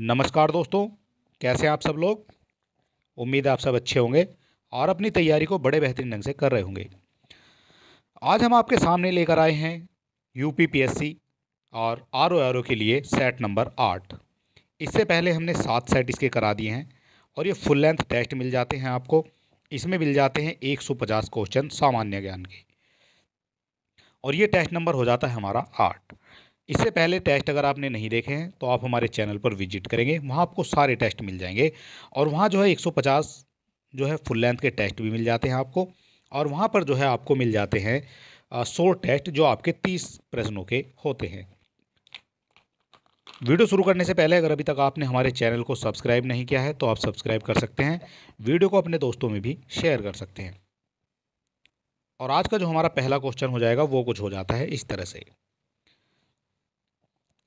नमस्कार दोस्तों कैसे आप सब लोग उम्मीद है आप सब अच्छे होंगे और अपनी तैयारी को बड़े बेहतरीन ढंग से कर रहे होंगे आज हम आपके सामने लेकर आए हैं U P P S C और आर ओ आर ओ के लिए सेट नंबर आठ इससे पहले हमने सात सेट इसके करा दिए हैं और ये फुल लेंथ टेस्ट मिल जाते हैं आपको इसमें मिल जाते हैं एक सौ पचास क्वेश्चन सामान्य ज्ञान के और ये टेस्ट नंबर हो जाता है हमारा आठ इससे पहले टेस्ट अगर आपने नहीं देखे हैं तो आप हमारे चैनल पर विजिट करेंगे वहाँ आपको सारे टेस्ट मिल जाएंगे और वहाँ जो है 150 जो है फुल लेंथ के टेस्ट भी मिल जाते हैं आपको और वहाँ पर जो है आपको मिल जाते हैं सौ टेस्ट जो आपके तीस प्रश्नों के होते हैं वीडियो शुरू करने से पहले अगर अभी तक आपने हमारे चैनल को सब्सक्राइब नहीं किया है तो आप सब्सक्राइब कर सकते हैं वीडियो को अपने दोस्तों में भी शेयर कर सकते हैं और आज का जो हमारा पहला क्वेश्चन हो जाएगा वो कुछ हो जाता है इस तरह से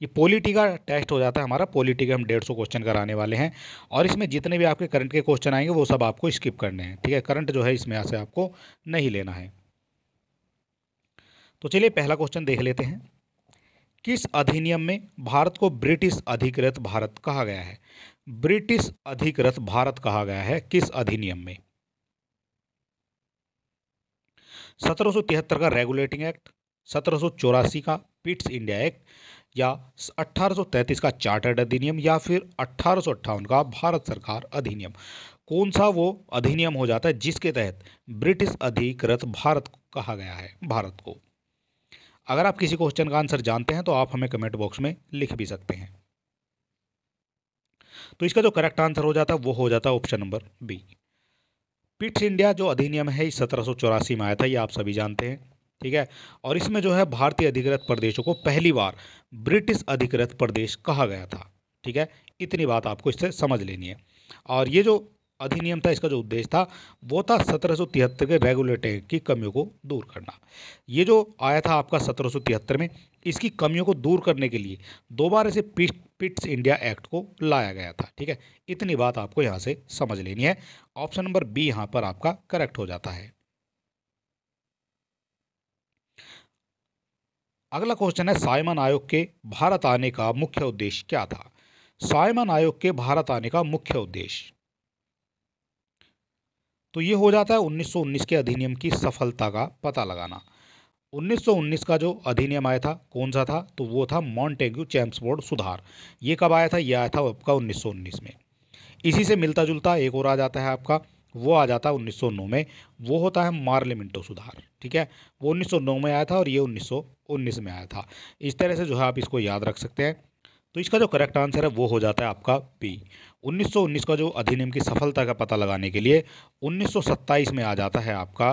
ये पॉलिटी का टेस्ट हो जाता है हमारा पॉलिटी के हम डेढ़ सौ क्वेश्चन कराने वाले हैं और इसमें जितने भी आपके करंट के क्वेश्चन आएंगे वो सब आपको स्किप करने हैं ठीक है करंट जो है इसमें यहाँ से आपको नहीं लेना है तो चलिए पहला क्वेश्चन देख लेते हैं किस अधिनियम में भारत को ब्रिटिश अधिकृत भारत कहा गया है ब्रिटिश अधिकृत भारत कहा गया है किस अधिनियम में सत्रह का रेगुलेटिंग एक्ट सत्रह का पिट्स इंडिया एक्ट या 1833 का चार्टर्ड अधिनियम या फिर अठारह का भारत सरकार अधिनियम कौन सा वो अधिनियम हो जाता है जिसके तहत ब्रिटिश अधिकृत भारत कहा गया है भारत को अगर आप किसी क्वेश्चन का आंसर जानते हैं तो आप हमें कमेंट बॉक्स में लिख भी सकते हैं तो इसका जो करेक्ट आंसर हो जाता है वो हो जाता है option number B Pitts India जो अधिनियम है सत्रह में आया था ये आप सभी जानते हैं ठीक है और इसमें जो है भारतीय अधिकृत प्रदेशों को पहली बार ब्रिटिश अधिकृत प्रदेश कहा गया था ठीक है इतनी बात आपको इससे समझ लेनी है और ये जो अधिनियम था इसका जो उद्देश्य था वो था सत्रह के रेगुलेटर की कमियों को दूर करना ये जो आया था आपका सत्रह में इसकी कमियों को दूर करने के लिए दोबारा से पिट्स इंडिया एक्ट को लाया गया था ठीक है इतनी बात आपको यहाँ से समझ लेनी है ऑप्शन नंबर बी यहाँ पर आपका करेक्ट हो जाता है अगला क्वेश्चन है साइमन आयोग के भारत आने का मुख्य उद्देश्य क्या था साइमन आयोग के भारत आने का मुख्य उद्देश्य तो ये हो जाता है 1919 के अधिनियम की सफलता का पता लगाना 1919 का जो अधिनियम आया था कौन सा था तो वो था मॉन्टेग्यू बोर्ड सुधार ये कब आया था ये आया था आपका 1919 में इसी से मिलता जुलता एक और आ जाता है आपका वो आ जाता है 1909 में वो होता है मार्लिमिंटो सुधार ठीक है वो 1909 में आया था और ये 1919 में आया था इस तरह से जो है आप इसको याद रख सकते हैं तो इसका जो करेक्ट आंसर है वो हो जाता है आपका बी 1919 का जो अधिनियम की सफलता का पता लगाने के लिए 1927 में आ जाता है आपका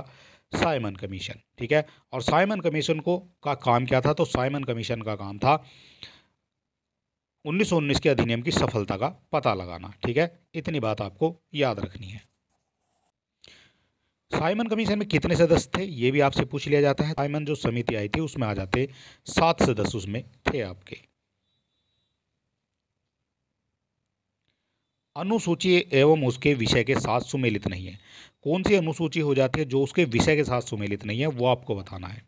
साइमन कमीशन ठीक है और साइमन कमीशन को का काम क्या था तो साइमन कमीशन का काम था 1919 के अधिनियम की सफलता का पता लगाना ठीक है इतनी बात आपको याद रखनी है साइमन कमीशन में कितने सदस्य थे ये भी आपसे पूछ लिया जाता है साइमन जो समिति आई थी उसमें आ जाते सात सदस्य उसमें थे आपके अनुसूची एवं उसके विषय के साथ सुमेलित नहीं है कौन सी अनुसूची हो जाती है जो उसके विषय के साथ सुमेलित नहीं है वो आपको बताना है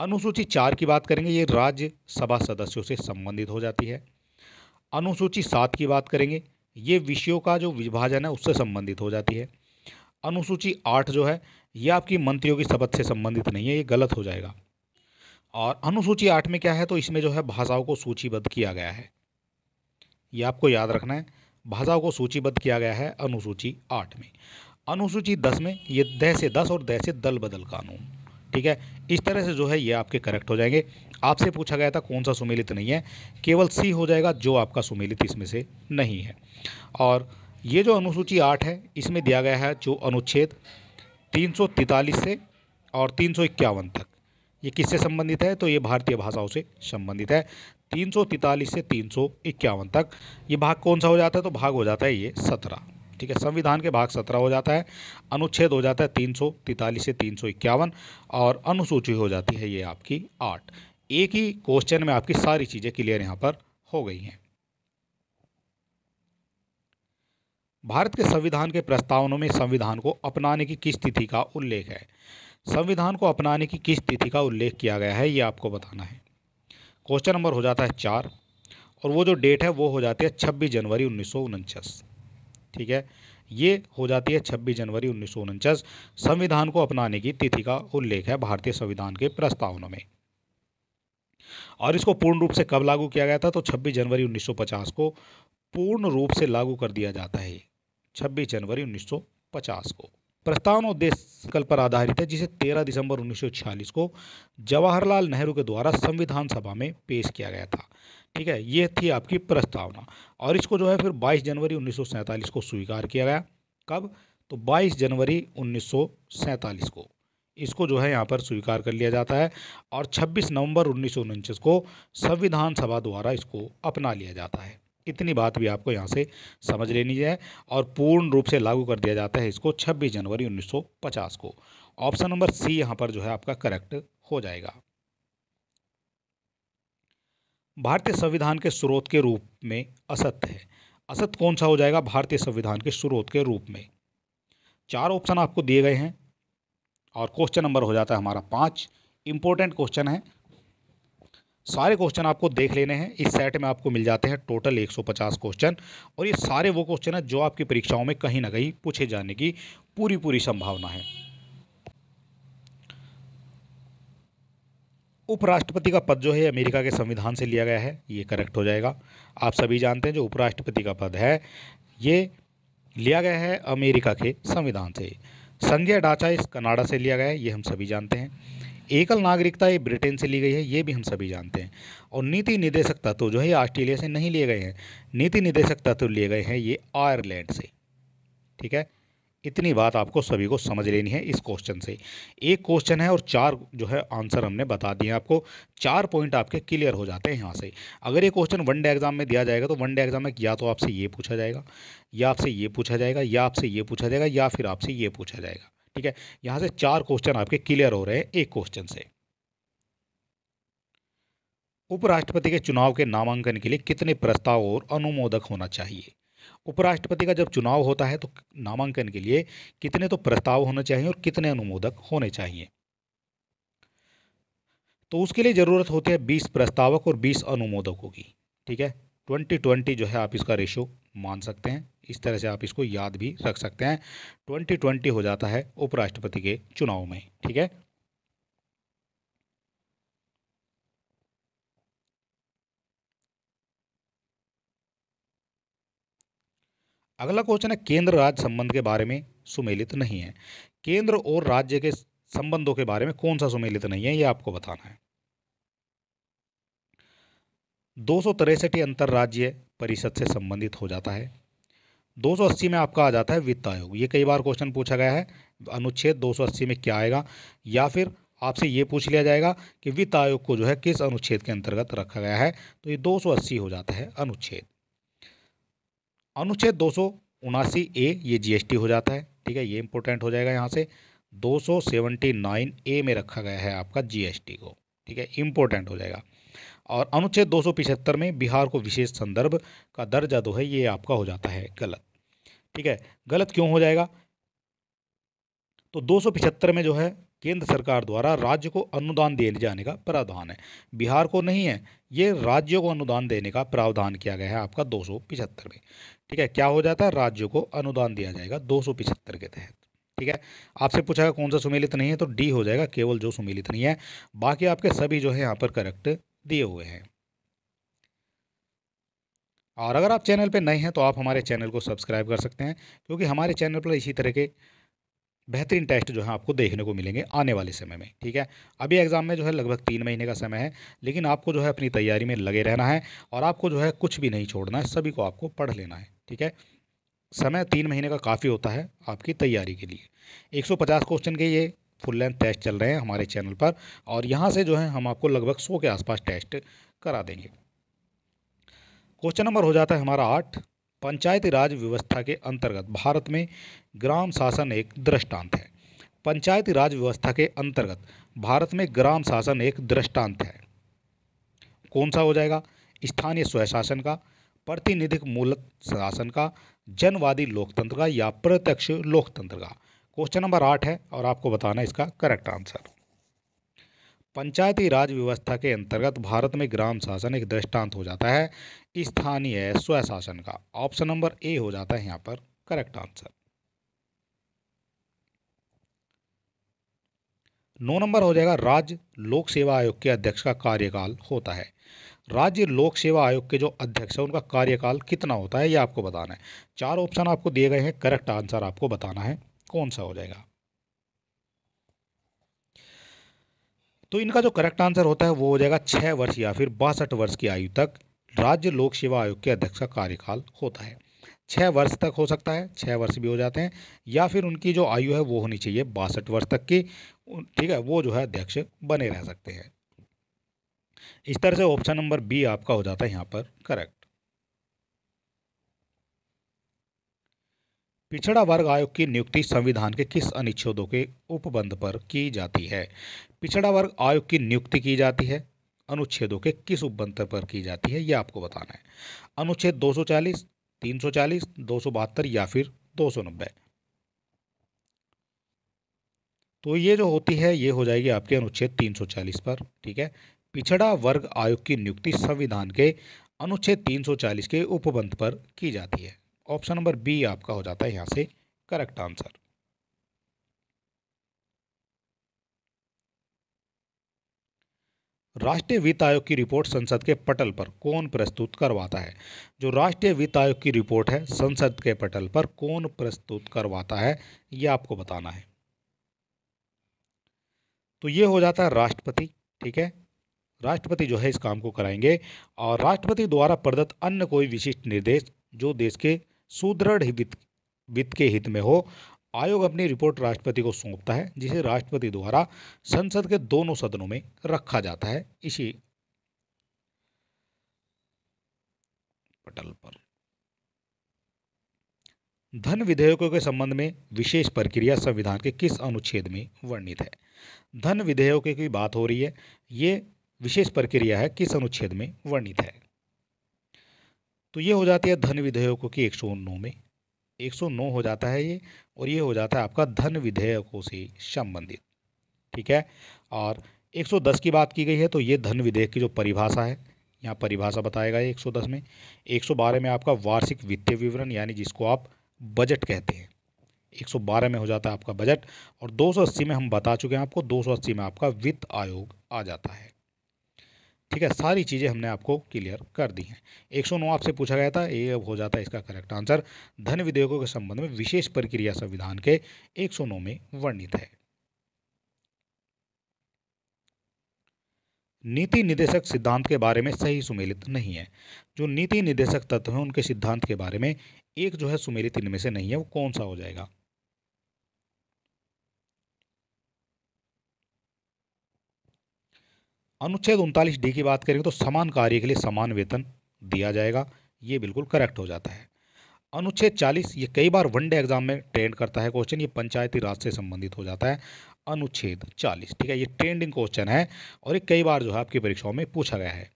अनुसूची चार की बात करेंगे ये राज्य सभा सदस्यों से संबंधित हो जाती है अनुसूची सात की बात करेंगे ये विषयों का जो विभाजन है उससे संबंधित हो जाती है अनुसूची आठ जो है यह आपकी मंत्रियों की शपथ से संबंधित नहीं है ये गलत हो जाएगा और अनुसूची आठ में क्या है तो इसमें जो है भाषाओं को सूचीबद्ध किया गया है ये आपको याद रखना है भाषाओं को सूचीबद्ध किया गया है अनुसूची आठ में अनुसूची दस में ये दह से दस और दह से दल बदल कानून ठीक है इस तरह से जो है ये आपके करेक्ट हो जाएंगे आपसे पूछा गया था कौन सा सुमेलित नहीं है केवल सी हो जाएगा जो आपका सुमेलित इसमें से नहीं है और ये जो अनुसूची आठ है इसमें दिया गया है जो अनुच्छेद तीन से और तीन तक ये किससे संबंधित है तो ये भारतीय भाषाओं से संबंधित है तीन से तीन तक ये भाग कौन सा हो जाता है तो भाग हो जाता है ये सत्रह ठीक है संविधान के भाग सत्रह हो जाता है अनुच्छेद हो जाता है तीन सौ तैतालीस से तीन सौ इक्यावन और अनुसूची हो जाती है ये आपकी आठ एक ही क्वेश्चन में आपकी सारी चीज़ें क्लियर यहाँ पर हो गई हैं भारत के संविधान के प्रस्तावनों में संविधान को अपनाने की किस तिथि का उल्लेख है संविधान को अपनाने की किस तिथि का उल्लेख किया गया है ये आपको बताना है क्वेश्चन नंबर हो जाता है चार और वो जो डेट है वो हो जाती है छब्बीस जनवरी उन्नीस ठीक है ये हो जाती है छब्बीस जनवरी उन्नीस संविधान को अपनाने की तिथि का उल्लेख है भारतीय संविधान के प्रस्तावना में और इसको पूर्ण रूप से कब लागू किया गया था तो 26 जनवरी 1950 को पूर्ण रूप से लागू कर दिया जाता है 26 जनवरी 1950 को प्रस्तावनोद्देश्य संकल्प पर आधारित है जिसे 13 दिसंबर 1946 को जवाहरलाल नेहरू के द्वारा संविधान सभा में पेश किया गया था ठीक है ये थी आपकी प्रस्तावना और इसको जो है फिर 22 जनवरी उन्नीस को स्वीकार किया गया कब तो 22 जनवरी उन्नीस को इसको जो है यहाँ पर स्वीकार कर लिया जाता है और छब्बीस नवम्बर उन्नीस को संविधान सभा द्वारा इसको अपना लिया जाता है इतनी बात भी आपको यहाँ से समझ लेनी है और पूर्ण रूप से लागू कर दिया जाता है इसको 26 जनवरी 1950 को ऑप्शन नंबर सी यहाँ पर जो है आपका करेक्ट हो जाएगा भारतीय संविधान के स्रोत के रूप में असत्य है असत्य कौन सा हो जाएगा भारतीय संविधान के स्रोत के रूप में चार ऑप्शन आपको दिए गए हैं और क्वेश्चन नंबर हो जाता है हमारा पाँच इंपॉर्टेंट क्वेश्चन है सारे क्वेश्चन आपको देख लेने हैं इस सेट में आपको मिल जाते हैं टोटल 150 क्वेश्चन और ये सारे वो क्वेश्चन हैं जो आपकी परीक्षाओं में कहीं ना कहीं पूछे जाने की पूरी पूरी संभावना है उपराष्ट्रपति का पद जो है अमेरिका के संविधान से लिया गया है ये करेक्ट हो जाएगा आप सभी जानते हैं जो उपराष्ट्रपति का पद है ये लिया गया है अमेरिका के संविधान से संजय डाचा इस कनाडा से लिया गया है ये हम सभी जानते हैं एकल नागरिकता ये ब्रिटेन से ली गई है ये भी हम सभी जानते हैं और नीति निदेशक तत्व जो है ऑस्ट्रेलिया से नहीं लिए गए हैं नीति निदेशक तत्व लिए गए हैं ये आयरलैंड से ठीक है इतनी बात आपको सभी को समझ लेनी है इस क्वेश्चन से एक क्वेश्चन है और चार जो है आंसर हमने बता दिए आपको चार पॉइंट आपके क्लियर हो जाते हैं यहाँ से अगर ये क्वेश्चन वन डे एग्जाम में दिया जाएगा तो वन डे एग्जाम में या तो आपसे ये पूछा जाएगा या आपसे ये पूछा जाएगा या आपसे ये पूछा जाएगा या फिर आपसे ये पूछा जाएगा ठीक है यहां से चार क्वेश्चन आपके क्लियर हो रहे हैं एक क्वेश्चन से उपराष्ट्रपति के चुनाव के नामांकन के लिए कितने प्रस्ताव और अनुमोदक होना चाहिए उपराष्ट्रपति का जब चुनाव होता है तो नामांकन के लिए कितने तो प्रस्ताव होने चाहिए और कितने अनुमोदक होने चाहिए तो उसके लिए ज़रूरत होती है बीस प्रस्तावक और बीस अनुमोदकों की ठीक है ट्वेंटी ट्वेंटी जो है आप इसका रेशो मान सकते हैं इस तरह से आप इसको याद भी रख सकते हैं ट्वेंटी ट्वेंटी हो जाता है उपराष्ट्रपति के चुनाव में ठीक है अगला क्वेश्चन है केंद्र राज्य संबंध के बारे में सुमेलित नहीं है केंद्र और राज्य के संबंधों के बारे में कौन सा सुमेलित नहीं है ये आपको बताना है दो सौ तिरसठ अंतर्राज्यीय परिषद से संबंधित हो जाता है 280 में आपका आ जाता है वित्त आयोग ये कई बार क्वेश्चन पूछा गया है अनुच्छेद 280 में क्या आएगा या फिर आपसे ये पूछ लिया जाएगा कि वित्त आयोग को जो है किस अनुच्छेद के अंतर्गत रखा गया है तो ये 280 हो जाता है अनुच्छेद अनुच्छेद दो ए ये जीएसटी हो जाता है ठीक है ये इंपॉर्टेंट हो जाएगा यहाँ से नाइन ए में रखा गया है आपका टी को ठीक है इंपॉर्टेंट हो जाएगा और अनुच्छेद दो में बिहार को विशेष संदर्भ का दर्जा दो है ये आपका हो जाता है गलत ठीक है गलत क्यों हो जाएगा तो दो में जो है केंद्र सरकार द्वारा राज्य को अनुदान दिए जाने का प्रावधान है बिहार को नहीं है ये राज्यों को अनुदान देने का प्रावधान किया गया है आपका दो में ठीक है क्या हो जाता है राज्यों को अनुदान दिया जाएगा दो के तहत ठीक है आपसे पूछा कौन सा सुमेलित नहीं है तो डी हो जाएगा केवल जो सुमेलित नहीं है बाकी आपके सभी जो है यहाँ पर करेक्ट दिए हुए हैं और अगर आप चैनल पर नए हैं तो आप हमारे चैनल को सब्सक्राइब कर सकते हैं क्योंकि हमारे चैनल पर इसी तरह के बेहतरीन टेस्ट जो है आपको देखने को मिलेंगे आने वाले समय में ठीक है अभी एग्ज़ाम में जो है लगभग तीन महीने का समय है लेकिन आपको जो है अपनी तैयारी में लगे रहना है और आपको जो है कुछ भी नहीं छोड़ना है सभी को आपको पढ़ लेना है ठीक है समय तीन महीने का काफ़ी होता है आपकी तैयारी के लिए एक क्वेश्चन के ये फुल लेंथ टेस्ट चल रहे हैं हमारे चैनल पर और यहाँ से जो है हम आपको लगभग सौ के आसपास टेस्ट करा देंगे क्वेश्चन नंबर हो जाता है हमारा आठ पंचायती राज व्यवस्था के अंतर्गत भारत में ग्राम शासन एक दृष्टांत है पंचायती राज व्यवस्था के अंतर्गत भारत में ग्राम शासन एक दृष्टांत है कौन सा हो जाएगा स्थानीय स्वशासन का प्रतिनिधिक मूलक शासन का जनवादी लोकतंत्र का या प्रत्यक्ष लोकतंत्र का क्वेश्चन नंबर आठ है और आपको बताना इसका करेक्ट आंसर पंचायती राज व्यवस्था के अंतर्गत भारत में ग्राम शासन एक दृष्टांत हो जाता है स्थानीय स्वशासन का ऑप्शन नंबर ए हो जाता है यहाँ पर करेक्ट आंसर नौ नंबर हो जाएगा राज्य लोक सेवा आयोग के अध्यक्ष का कार्यकाल होता है राज्य लोक सेवा आयोग के जो अध्यक्ष है उनका कार्यकाल कितना होता है यह आपको बताना है चार ऑप्शन आपको दिए गए हैं करेक्ट आंसर आपको बताना है कौन सा हो जाएगा तो इनका जो करेक्ट आंसर होता है वो हो जाएगा छः वर्ष या फिर बासठ वर्ष की आयु तक राज्य लोक सेवा आयोग के अध्यक्ष का कार्यकाल होता है छः वर्ष तक हो सकता है छः वर्ष भी हो जाते हैं या फिर उनकी जो आयु है वो होनी चाहिए बासठ वर्ष तक की ठीक है वो जो है अध्यक्ष बने रह सकते हैं इस तरह से ऑप्शन नंबर बी आपका हो जाता है यहाँ पर करेक्ट पिछड़ा वर्ग आयोग की नियुक्ति संविधान के किस अनुच्छेदों के उपबंध पर की जाती है पिछड़ा वर्ग आयोग की नियुक्ति की जाती है अनुच्छेदों के किस उपबंध पर की जाती है यह आपको बताना है अनुच्छेद 240, 340, 272 या फिर दो तो ये जो होती है ये हो जाएगी आपके अनुच्छेद 340 पर ठीक है पिछड़ा वर्ग आयोग की नियुक्ति संविधान के अनुच्छेद 340 के उपबंध पर की जाती है ऑप्शन नंबर बी आपका हो जाता है यहाँ से करेक्ट आंसर राष्ट्रीय वित्त आयोग की रिपोर्ट संसद के पटल पर कौन प्रस्तुत करवाता है जो राष्ट्रीय वित्त आयोग की रिपोर्ट है संसद के पटल पर कौन प्रस्तुत करवाता है यह आपको बताना है तो ये हो जाता है राष्ट्रपति ठीक है राष्ट्रपति जो है इस काम को कराएंगे और राष्ट्रपति द्वारा प्रदत्त अन्य कोई विशिष्ट निर्देश जो देश के सुदृढ़ वित्त वित्त के हित में हो आयोग अपनी रिपोर्ट राष्ट्रपति को सौंपता है जिसे राष्ट्रपति द्वारा संसद के दोनों सदनों में रखा जाता है इसी पटल पर धन विधेयकों के संबंध में विशेष प्रक्रिया संविधान के किस अनुच्छेद में वर्णित है धन विधेयकों की बात हो रही है ये विशेष प्रक्रिया है किस अनुच्छेद में वर्णित है तो ये हो जाती है धन विधेयकों की एक सौ नौ में एक सौ नौ हो जाता है ये और ये हो जाता है आपका धन विधेयकों से संबंधित ठीक है और 110 की बात की गई है तो ये धन विधेयक की जो परिभाषा है यहाँ परिभाषा बताएगा ये 110 में 112 में आपका वार्षिक वित्तीय विवरण यानी जिसको आप बजट कहते हैं 112 में हो जाता है आपका बजट और 280 में हम बता चुके हैं आपको 280 में आपका वित्त आयोग आ जाता है ठीक है सारी चीज़ें हमने आपको क्लियर कर दी हैं 109 आपसे पूछा गया था ये अब हो जाता है इसका करेक्ट आंसर धन विधेयकों के संबंध में विशेष प्रक्रिया संविधान के 109 में वर्णित है नीति निदेशक सिद्धांत के बारे में सही सुमेलित नहीं है जो नीति निदेशक तत्व हैं उनके सिद्धांत के बारे में एक जो है सुमेलित इनमें से नहीं है वो कौन सा हो जाएगा अनुच्छेद उनतालीस डी की बात करेंगे तो समान कार्य के लिए समान वेतन दिया जाएगा ये बिल्कुल करेक्ट हो जाता है अनुच्छेद चालीस ये कई बार वनडे एग्जाम में ट्रेंड करता है क्वेश्चन ये पंचायती राज से संबंधित हो जाता है अनुच्छेद चालीस ठीक है ये ट्रेंडिंग क्वेश्चन है और ये कई बार जो है आपकी परीक्षाओं में पूछा गया है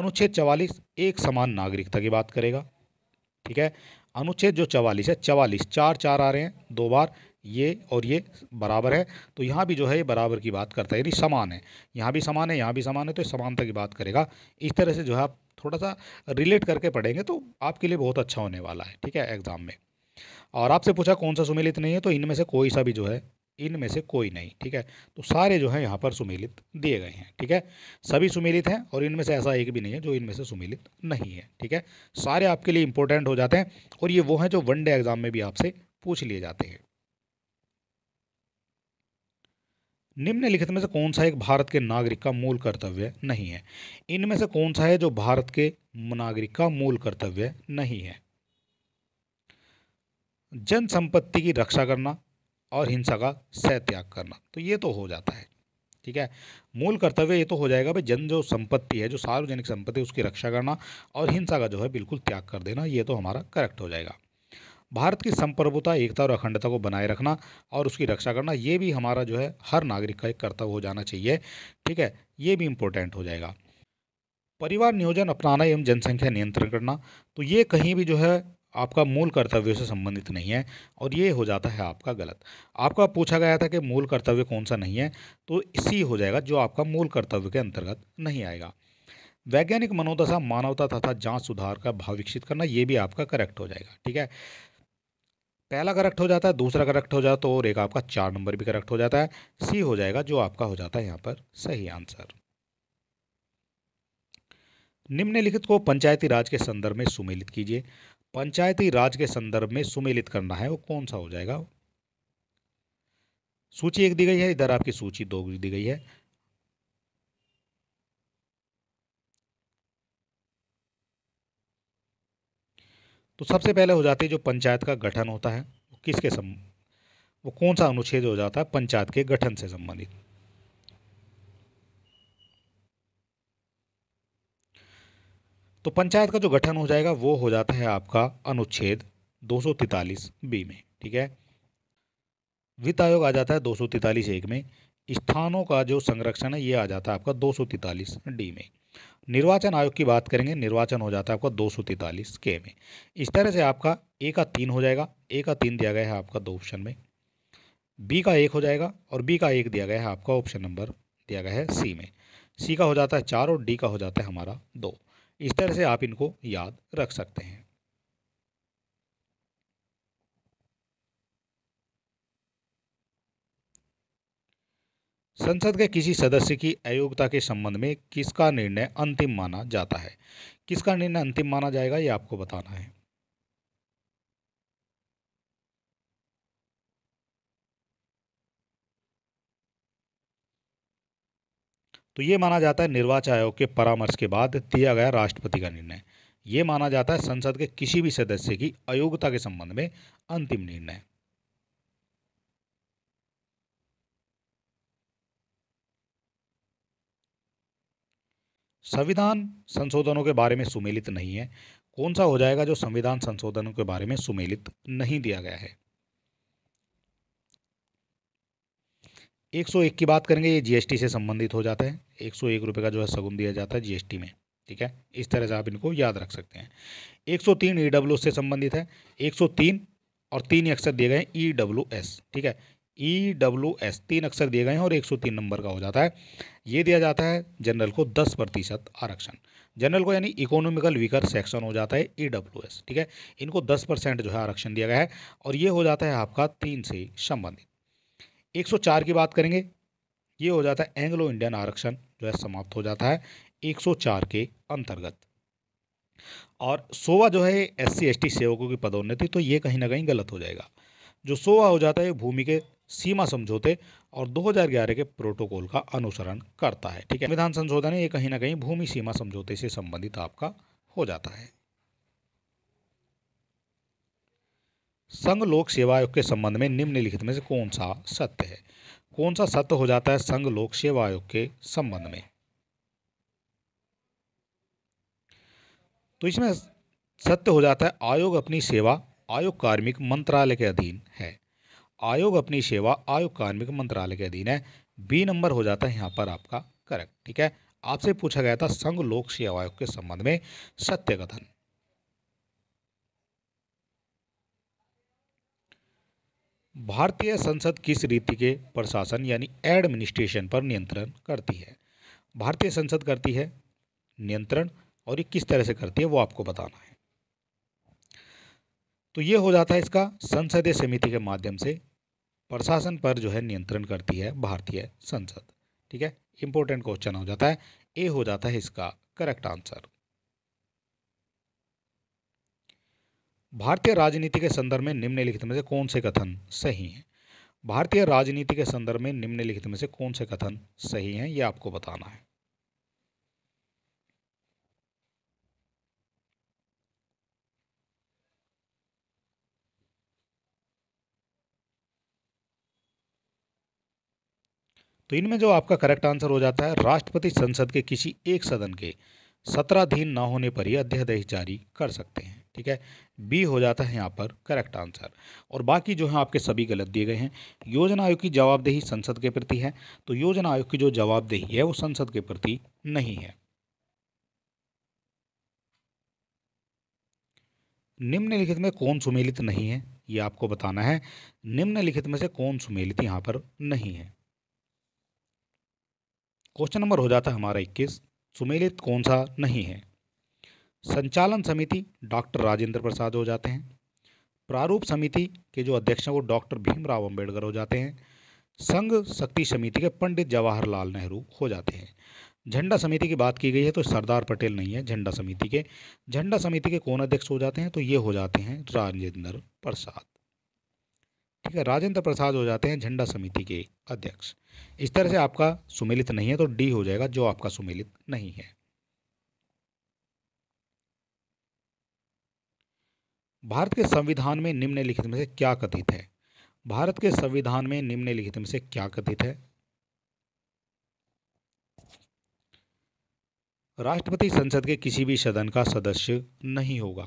अनुच्छेद चवालीस एक समान नागरिकता की बात करेगा ठीक है अनुच्छेद जो चवालीस है चवालीस चार चार आ रहे हैं दो बार ये और ये बराबर है तो यहाँ भी जो है ये बराबर की बात करता है यानी समान है यहाँ भी समान है यहाँ भी समान है तो समानता की बात करेगा इस तरह से जो है आप थोड़ा सा रिलेट करके पढ़ेंगे तो आपके लिए बहुत अच्छा होने वाला है ठीक है एग्ज़ाम में और आपसे पूछा कौन सा सुमेलित नहीं है तो इनमें से कोई सा भी जो है इनमें से कोई नहीं ठीक है तो सारे जो है यहाँ पर सुमेलित दिए गए हैं ठीक है सभी सुमेलित हैं और इनमें से ऐसा एक भी नहीं है जो इनमें से सुमेलित नहीं है ठीक है सारे आपके लिए इंपॉर्टेंट हो जाते हैं और ये वो हैं जो वनडे एग्ज़ाम में भी आपसे पूछ लिए जाते हैं निम्नलिखित में से कौन सा एक भारत के नागरिक का मूल कर्तव्य नहीं है इनमें से कौन सा है जो भारत के नागरिक का मूल कर्तव्य नहीं है जन संपत्ति की रक्षा करना और हिंसा का त्याग करना तो ये तो हो जाता है ठीक है मूल कर्तव्य ये तो हो जाएगा भाई जन जो संपत्ति है जो सार्वजनिक संपत्ति उसकी रक्षा करना और हिंसा का जो है बिल्कुल त्याग कर देना ये तो हमारा करेक्ट हो जाएगा भारत की संप्रभुता एकता और अखंडता को बनाए रखना और उसकी रक्षा करना ये भी हमारा जो है हर नागरिक का एक कर्तव्य हो जाना चाहिए ठीक है ये भी इम्पोर्टेंट हो जाएगा परिवार नियोजन अपनाना एवं जनसंख्या नियंत्रण करना तो ये कहीं भी जो है आपका मूल कर्तव्य से संबंधित नहीं है और ये हो जाता है आपका गलत आपका पूछा गया था कि मूल कर्तव्य कौन सा नहीं है तो इसी हो जाएगा जो आपका मूल कर्तव्य के अंतर्गत नहीं आएगा वैज्ञानिक मनोदशा मानवता तथा जांच सुधार का भाव विकसित करना ये भी आपका करेक्ट हो जाएगा ठीक है पहला करेक्ट हो जाता है दूसरा करेक्ट हो जाता है तो और एक आपका चार नंबर भी करेक्ट हो जाता है सी हो जाएगा जो आपका हो जाता है यहाँ पर सही आंसर निम्नलिखित को पंचायती राज के संदर्भ में सुमेलित कीजिए पंचायती राज के संदर्भ में सुमेलित करना है वो कौन सा हो जाएगा सूची एक दी गई है इधर आपकी सूची दो दी गई है तो सबसे पहले हो जाती है जो पंचायत का गठन होता है वो किसके सम वो कौन सा अनुच्छेद हो जाता है पंचायत के गठन से संबंधित तो पंचायत का जो गठन हो जाएगा वो हो जाता है आपका अनुच्छेद 243 बी में ठीक है वित्त आयोग आ जाता है 243 एक में स्थानों का जो संरक्षण है ये आ जाता है आपका 243 डी में निर्वाचन आयोग की बात करेंगे निर्वाचन हो जाता है आपका दो सौ तैंतालीस के में इस तरह से आपका ए का तीन हो जाएगा ए का तीन दिया गया है आपका दो ऑप्शन में बी का एक हो जाएगा और बी का एक दिया गया है आपका ऑप्शन नंबर दिया गया है सी में सी का हो जाता है चार और डी का हो जाता है हमारा दो इस तरह से आप इनको याद रख सकते हैं संसद के किसी सदस्य की अयोग्यता के संबंध में किसका निर्णय अंतिम माना जाता है किसका निर्णय अंतिम माना जाएगा ये आपको बताना है तो ये माना जाता है निर्वाचन आयोग के परामर्श के बाद दिया गया राष्ट्रपति का निर्णय ये माना जाता है संसद के किसी भी सदस्य की अयोग्यता के संबंध में अंतिम निर्णय संविधान संशोधनों के बारे में सुमेलित नहीं है कौन सा हो जाएगा जो संविधान संशोधनों के बारे में सुमेलित नहीं दिया गया है 101 की बात करेंगे ये जीएसटी से संबंधित हो जाता है 101 रुपए का जो है सगुन दिया जाता है जीएसटी में ठीक है इस तरह से आप इनको याद रख सकते हैं 103 ईडब्ल्यू e से संबंधित है 103 और तीन अक्षर दिए गए हैं ई डब्ल्यू एस ठीक है ई डब्ल्यू एस तीन अक्षर दिए गए हैं और 103 नंबर का हो जाता है ये दिया जाता है जनरल को दस प्रतिशत आरक्षण जनरल को यानी इकोनॉमिकल वीकर सेक्शन हो जाता है ई ठीक है इनको दस परसेंट जो है आरक्षण दिया गया है और ये हो जाता है आपका तीन से संबंधित 104 की बात करेंगे ये हो जाता है एंग्लो इंडियन आरक्षण जो है समाप्त हो जाता है चार के अंतर्गत और सोवा जो है एस सी एस टी सेवकों की पदोन्नति तो ये कहीं ना कहीं गलत हो जाएगा जो सोवा हो जाता है भूमि के सीमा समझौते और 2011 के प्रोटोकॉल का अनुसरण करता है ठीक है संविधान संशोधन ये कहीं ना कहीं भूमि सीमा समझौते से संबंधित आपका हो जाता है संघ लोक सेवा आयोग के संबंध में निम्नलिखित में से कौन सा सत्य है कौन सा सत्य हो जाता है संघ लोक सेवा आयोग के संबंध में तो इसमें सत्य हो जाता है आयोग अपनी सेवा आयोग कार्मिक मंत्रालय के अधीन है आयोग अपनी सेवा आयोग कार्मिक मंत्रालय के अधीन है बी नंबर हो जाता है यहाँ पर आपका करेक्ट ठीक है आपसे पूछा गया था संघ लोक सेवा आयोग के संबंध में सत्य कथन भारतीय संसद किस रीति के प्रशासन यानी एडमिनिस्ट्रेशन पर नियंत्रण करती है भारतीय संसद करती है नियंत्रण और ये किस तरह से करती है वो आपको बताना है तो ये हो जाता है इसका संसदीय समिति के माध्यम से प्रशासन पर जो है नियंत्रण करती है भारतीय संसद ठीक है इंपॉर्टेंट क्वेश्चन हो जाता है ए हो जाता है इसका करेक्ट आंसर भारतीय राजनीति के संदर्भ में निम्नलिखित में से कौन से कथन सही हैं भारतीय राजनीति के संदर्भ में निम्नलिखित में से कौन से कथन सही हैं ये आपको बताना है तो इनमें जो आपका करेक्ट आंसर हो जाता है राष्ट्रपति संसद के किसी एक सदन के सत्राधीन ना होने पर ही अध्यादेश जारी कर सकते हैं ठीक है बी हो जाता है यहाँ पर करेक्ट आंसर और बाकी जो है आपके सभी गलत दिए गए हैं योजना आयोग की जवाबदेही संसद के प्रति है तो योजना आयोग की जो जवाबदेही है वो संसद के प्रति नहीं है निम्नलिखित में कौन सुमेलित नहीं है ये आपको बताना है निम्नलिखित में से कौन सुमेलित यहाँ पर नहीं है क्वेश्चन नंबर हो जाता है हमारा इक्कीस सुमेलित कौन सा नहीं है संचालन समिति डॉक्टर राजेंद्र प्रसाद हो जाते हैं प्रारूप समिति के जो अध्यक्ष हैं वो डॉक्टर भीमराव अंबेडकर हो जाते हैं संघ शक्ति समिति के पंडित जवाहरलाल नेहरू हो जाते हैं झंडा समिति की बात की गई है तो सरदार पटेल नहीं है झंडा समिति के झंडा समिति के कौन अध्यक्ष हो जाते हैं तो ये हो जाते हैं राजेंद्र प्रसाद ठीक है राजेंद्र प्रसाद हो जाते हैं झंडा समिति के अध्यक्ष इस तरह से आपका सुमेलित नहीं है तो डी हो जाएगा जो आपका सुमेलित नहीं है भारत के संविधान में निम्नलिखित में से क्या कथित है भारत के संविधान में निम्नलिखित में से क्या कथित है राष्ट्रपति संसद के किसी भी सदन का सदस्य नहीं होगा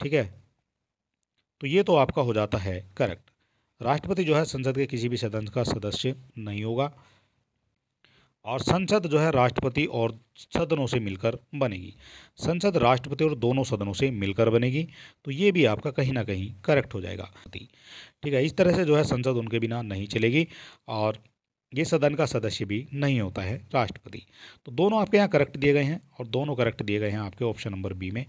ठीक है तो ये तो आपका हो जाता है करेक्ट राष्ट्रपति जो है संसद के किसी भी सदन का सदस्य नहीं होगा और संसद जो है राष्ट्रपति और सदनों से मिलकर बनेगी संसद राष्ट्रपति और दोनों सदनों से मिलकर बनेगी तो ये भी आपका कहीं ना कहीं करेक्ट हो जाएगा ठीक है इस तरह से जो है संसद उनके बिना नहीं चलेगी और ये सदन का सदस्य भी नहीं होता है राष्ट्रपति तो दोनों आपके यहाँ करेक्ट दिए गए हैं और दोनों करेक्ट दिए गए हैं आपके ऑप्शन नंबर बी में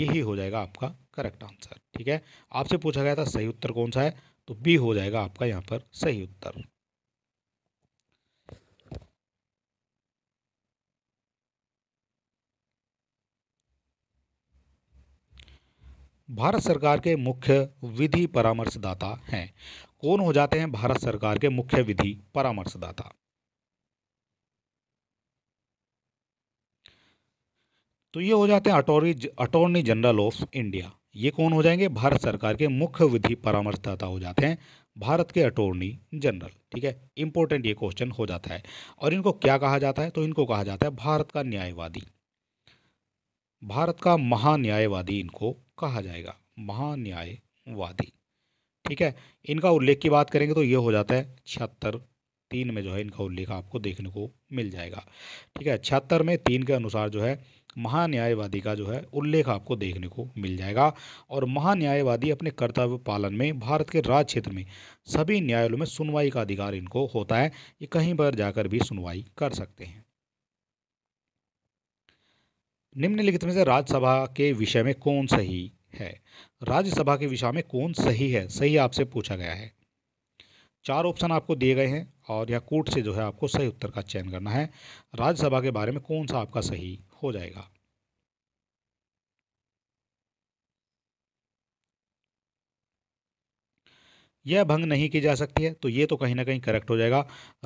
यही हो जाएगा आपका करेक्ट आंसर ठीक है आपसे पूछा गया था सही उत्तर कौन सा है तो बी हो जाएगा आपका यहाँ पर सही उत्तर भारत सरकार के मुख्य विधि परामर्शदाता हैं कौन हो जाते हैं भारत सरकार के मुख्य विधि परामर्शदाता तो ये हो जाते हैं अटोर्नी जनरल ऑफ इंडिया ये कौन हो जाएंगे भारत सरकार के मुख्य विधि परामर्शदाता हो जाते हैं भारत के अटोर्नी जनरल ठीक है इंपॉर्टेंट ये क्वेश्चन हो जाता है और इनको क्या कहा जाता है तो इनको कहा जाता है भारत का न्यायवादी भारत का महान्यायवादी इनको कहा जाएगा महान्यायवादी ठीक है इनका उल्लेख की बात करेंगे तो ये हो जाता है छिहत्तर तीन में जो है इनका उल्लेख आपको देखने को मिल जाएगा ठीक है छिहत्तर में तीन के अनुसार जो है महान्यायवादी का जो है उल्लेख आपको देखने को मिल जाएगा और महान्यायवादी अपने कर्तव्य पालन में भारत के राज क्षेत्र में सभी न्यायालयों में सुनवाई का अधिकार इनको होता है ये कहीं पर जाकर भी सुनवाई कर सकते हैं निम्नलिखित में से राज्यसभा के विषय में कौन सही है राज्यसभा के विषय में कौन सही है सही आपसे पूछा गया है चार ऑप्शन आपको दिए गए हैं और यह कोर्ट से जो है आपको सही उत्तर का चयन करना है राज्यसभा के बारे में कौन सा आपका सही हो जाएगा यह भंग नहीं की जा सकती है तो ये तो कहीं ना कहीं करेक्ट हो जाएगा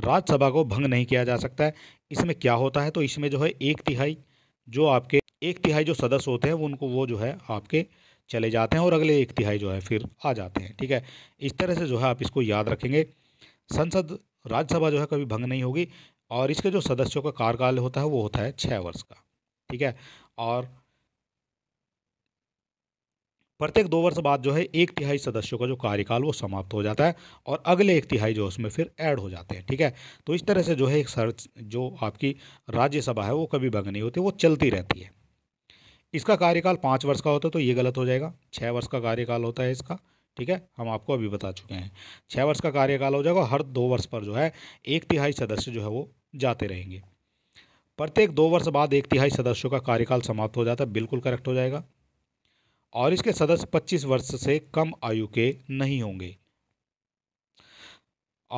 राज्यसभा को भंग नहीं किया जा सकता है इसमें क्या होता है तो इसमें जो है एक तिहाई जो आपके एक तिहाई जो सदस्य होते हैं उनको वो जो है आपके चले जाते हैं और अगले एक तिहाई जो है फिर आ जाते हैं ठीक है इस तरह से जो है आप इसको याद रखेंगे संसद राज्यसभा जो है कभी भंग नहीं होगी और इसके जो सदस्यों का कार्यकाल होता है वो होता है छः वर्ष का ठीक है और प्रत्येक दो वर्ष बाद जो है एक तिहाई सदस्यों का जो कार्यकाल वो समाप्त हो जाता है और अगले एक तिहाई जो उसमें फिर ऐड हो जाते हैं ठीक है तो इस तरह से जो है एक सर जो आपकी राज्यसभा है वो कभी भंग नहीं होती वो चलती रहती है इसका कार्यकाल पाँच वर्ष का होता है तो ये गलत हो जाएगा छः वर्ष का कार्यकाल होता है इसका ठीक है हम आपको अभी बता चुके हैं छः वर्ष का कार्यकाल हो जाएगा हर दो वर्ष पर जो है एक तिहाई सदस्य जो है वो जाते रहेंगे प्रत्येक दो वर्ष बाद एक तिहाई सदस्यों का कार्यकाल समाप्त हो जाता है बिल्कुल करेक्ट हो जाएगा और इसके सदस्य 25 वर्ष से कम आयु के नहीं होंगे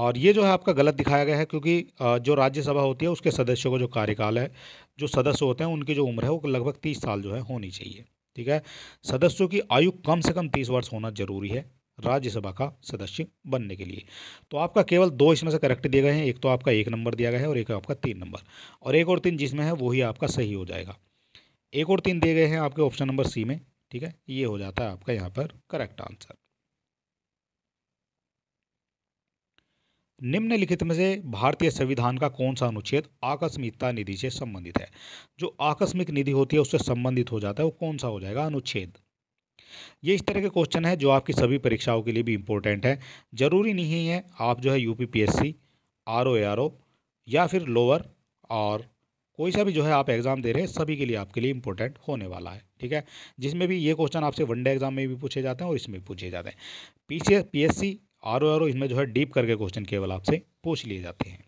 और ये जो है आपका गलत दिखाया गया है क्योंकि जो राज्यसभा होती है उसके सदस्यों का जो कार्यकाल है जो सदस्य होते हैं उनकी जो उम्र है वो लगभग तीस साल जो है होनी चाहिए ठीक है सदस्यों की आयु कम से कम तीस वर्ष होना जरूरी है राज्यसभा का सदस्य बनने के लिए तो आपका केवल दो इसमें से करेक्ट दिए गए हैं एक तो आपका एक नंबर दिया गया है और एक आपका तीन नंबर और एक और तीन जिसमें है वही आपका सही हो जाएगा एक और तीन दिए गए हैं आपके ऑप्शन नंबर सी में ठीक है ये हो जाता है आपका यहाँ पर करेक्ट आंसर निम्नलिखित में से भारतीय संविधान का कौन सा अनुच्छेद आकस्मिकता निधि से संबंधित है जो आकस्मिक निधि होती है उससे संबंधित हो जाता है वो कौन सा हो जाएगा अनुच्छेद ये इस तरह के क्वेश्चन है जो आपकी सभी परीक्षाओं के लिए भी इम्पोर्टेंट है ज़रूरी नहीं है आप जो है U P P S C R O R O या फिर लोअर और कोई सा भी जो है आप एग्ज़ाम दे रहे हैं सभी के लिए आपके लिए इम्पोर्टेंट होने वाला है ठीक है जिसमें भी ये क्वेश्चन आपसे वनडे एग्जाम में भी पूछे जाते हैं और इसमें भी पूछे जाते हैं पी पीछे P S C R O R O इसमें जो है डीप करके क्वेश्चन केवल आपसे पूछ लिए जाते हैं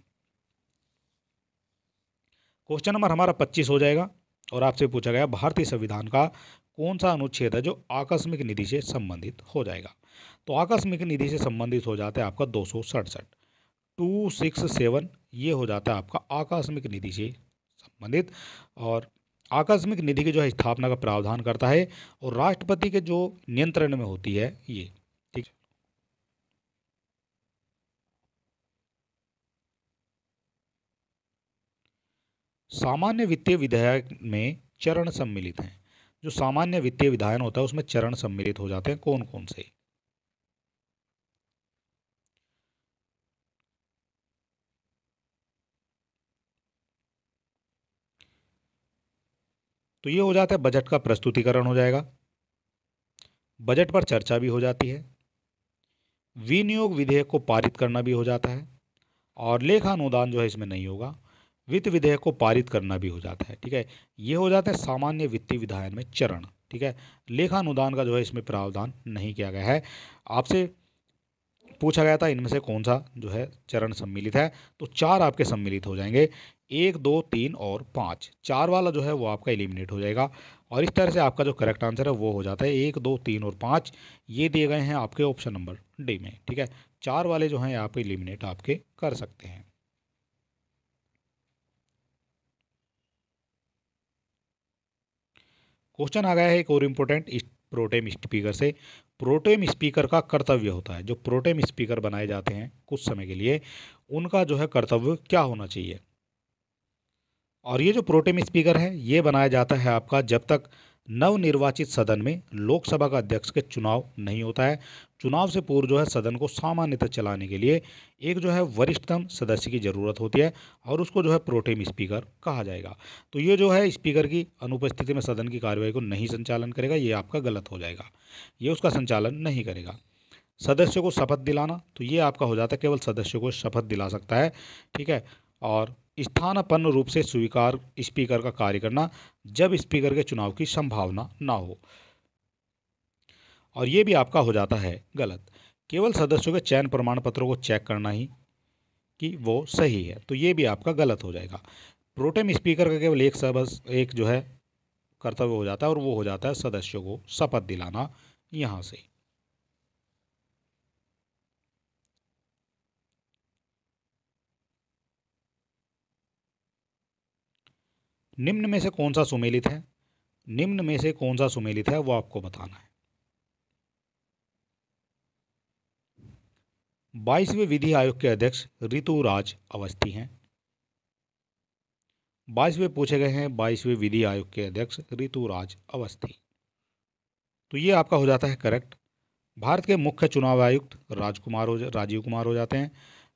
क्वेश्चन नंबर हमारा पच्चीस हो जाएगा और आपसे पूछा गया भारतीय संविधान का कौन सा अनुच्छेद है जो आकस्मिक निधि से संबंधित हो जाएगा तो आकस्मिक निधि से संबंधित हो जाता है आपका दो सौ सड़सठ टू सिक्स सेवन ये हो जाता है आपका आकस्मिक निधि से संबंधित और आकस्मिक निधि की जो है स्थापना का प्रावधान करता है और राष्ट्रपति के जो नियंत्रण में होती है ये ठीक सामान्य वित्तीय विधेयक में चरण सम्मिलित हैं जो सामान्य वित्तीय विधायन होता है उसमें चरण सम्मिलित हो जाते हैं कौन कौन से तो ये हो जाता है बजट का प्रस्तुतिकरण हो जाएगा बजट पर चर्चा भी हो जाती है विनियोग विधेयक को पारित करना भी हो जाता है और लेखानुदान जो है इसमें नहीं होगा वित्त विधेयक को पारित करना भी हो जाता है ठीक है ये हो जाता है सामान्य वित्तीय विधायन में चरण ठीक है लेखानुदान का जो है इसमें प्रावधान नहीं किया गया है आपसे पूछा गया था इनमें से कौन सा जो है चरण सम्मिलित है तो चार आपके सम्मिलित हो जाएंगे एक दो तीन और पाँच चार वाला जो है वो आपका एलिमिनेट हो जाएगा और इस तरह से आपका जो करेक्ट आंसर है वो हो जाता है एक दो तीन और पाँच ये दिए गए हैं आपके ऑप्शन नंबर डी में ठीक है चार वाले जो हैं आप एलिमिनेट आपके कर सकते हैं क्वेश्चन आ गया है एक और इम्पोर्टेंट प्रोटेम स्पीकर से प्रोटेम स्पीकर का कर्तव्य होता है जो प्रोटेम स्पीकर बनाए जाते हैं कुछ समय के लिए उनका जो है कर्तव्य क्या होना चाहिए और ये जो प्रोटेम स्पीकर है ये बनाया जाता है आपका जब तक नवनिर्वाचित सदन में लोकसभा का अध्यक्ष के चुनाव नहीं होता है चुनाव से पूर्व जो है सदन को सामान्यतः चलाने के लिए एक जो है वरिष्ठतम सदस्य की ज़रूरत होती है और उसको जो है प्रोटेम स्पीकर कहा जाएगा तो ये जो है स्पीकर की अनुपस्थिति में सदन की कार्यवाही को नहीं संचालन करेगा ये आपका गलत हो जाएगा ये उसका संचालन नहीं करेगा सदस्यों को शपथ दिलाना तो ये आपका हो जाता है केवल सदस्यों को शपथ दिला सकता है ठीक है और स्थानापन्न रूप से स्वीकार स्पीकर का कार्य करना जब स्पीकर के चुनाव की संभावना ना हो और ये भी आपका हो जाता है गलत केवल सदस्यों के चयन प्रमाण पत्रों को चेक करना ही कि वो सही है तो ये भी आपका गलत हो जाएगा प्रोटेम स्पीकर का केवल एक सब एक जो है कर्तव्य हो जाता है और वो हो जाता है सदस्यों को शपथ दिलाना यहाँ से निम्न में से कौन सा सुमेलित है निम्न में से कौन सा सुमेलित है वो आपको बताना है बाईसवें विधि आयोग के अध्यक्ष ऋतुराज अवस्थी हैं बाईसवें पूछे गए हैं बाईसवें विधि आयोग के अध्यक्ष ऋतुराज अवस्थी तो ये आपका हो जाता है करेक्ट भारत के मुख्य चुनाव आयुक्त राजकुमार हो राजीव कुमार हो जाते हैं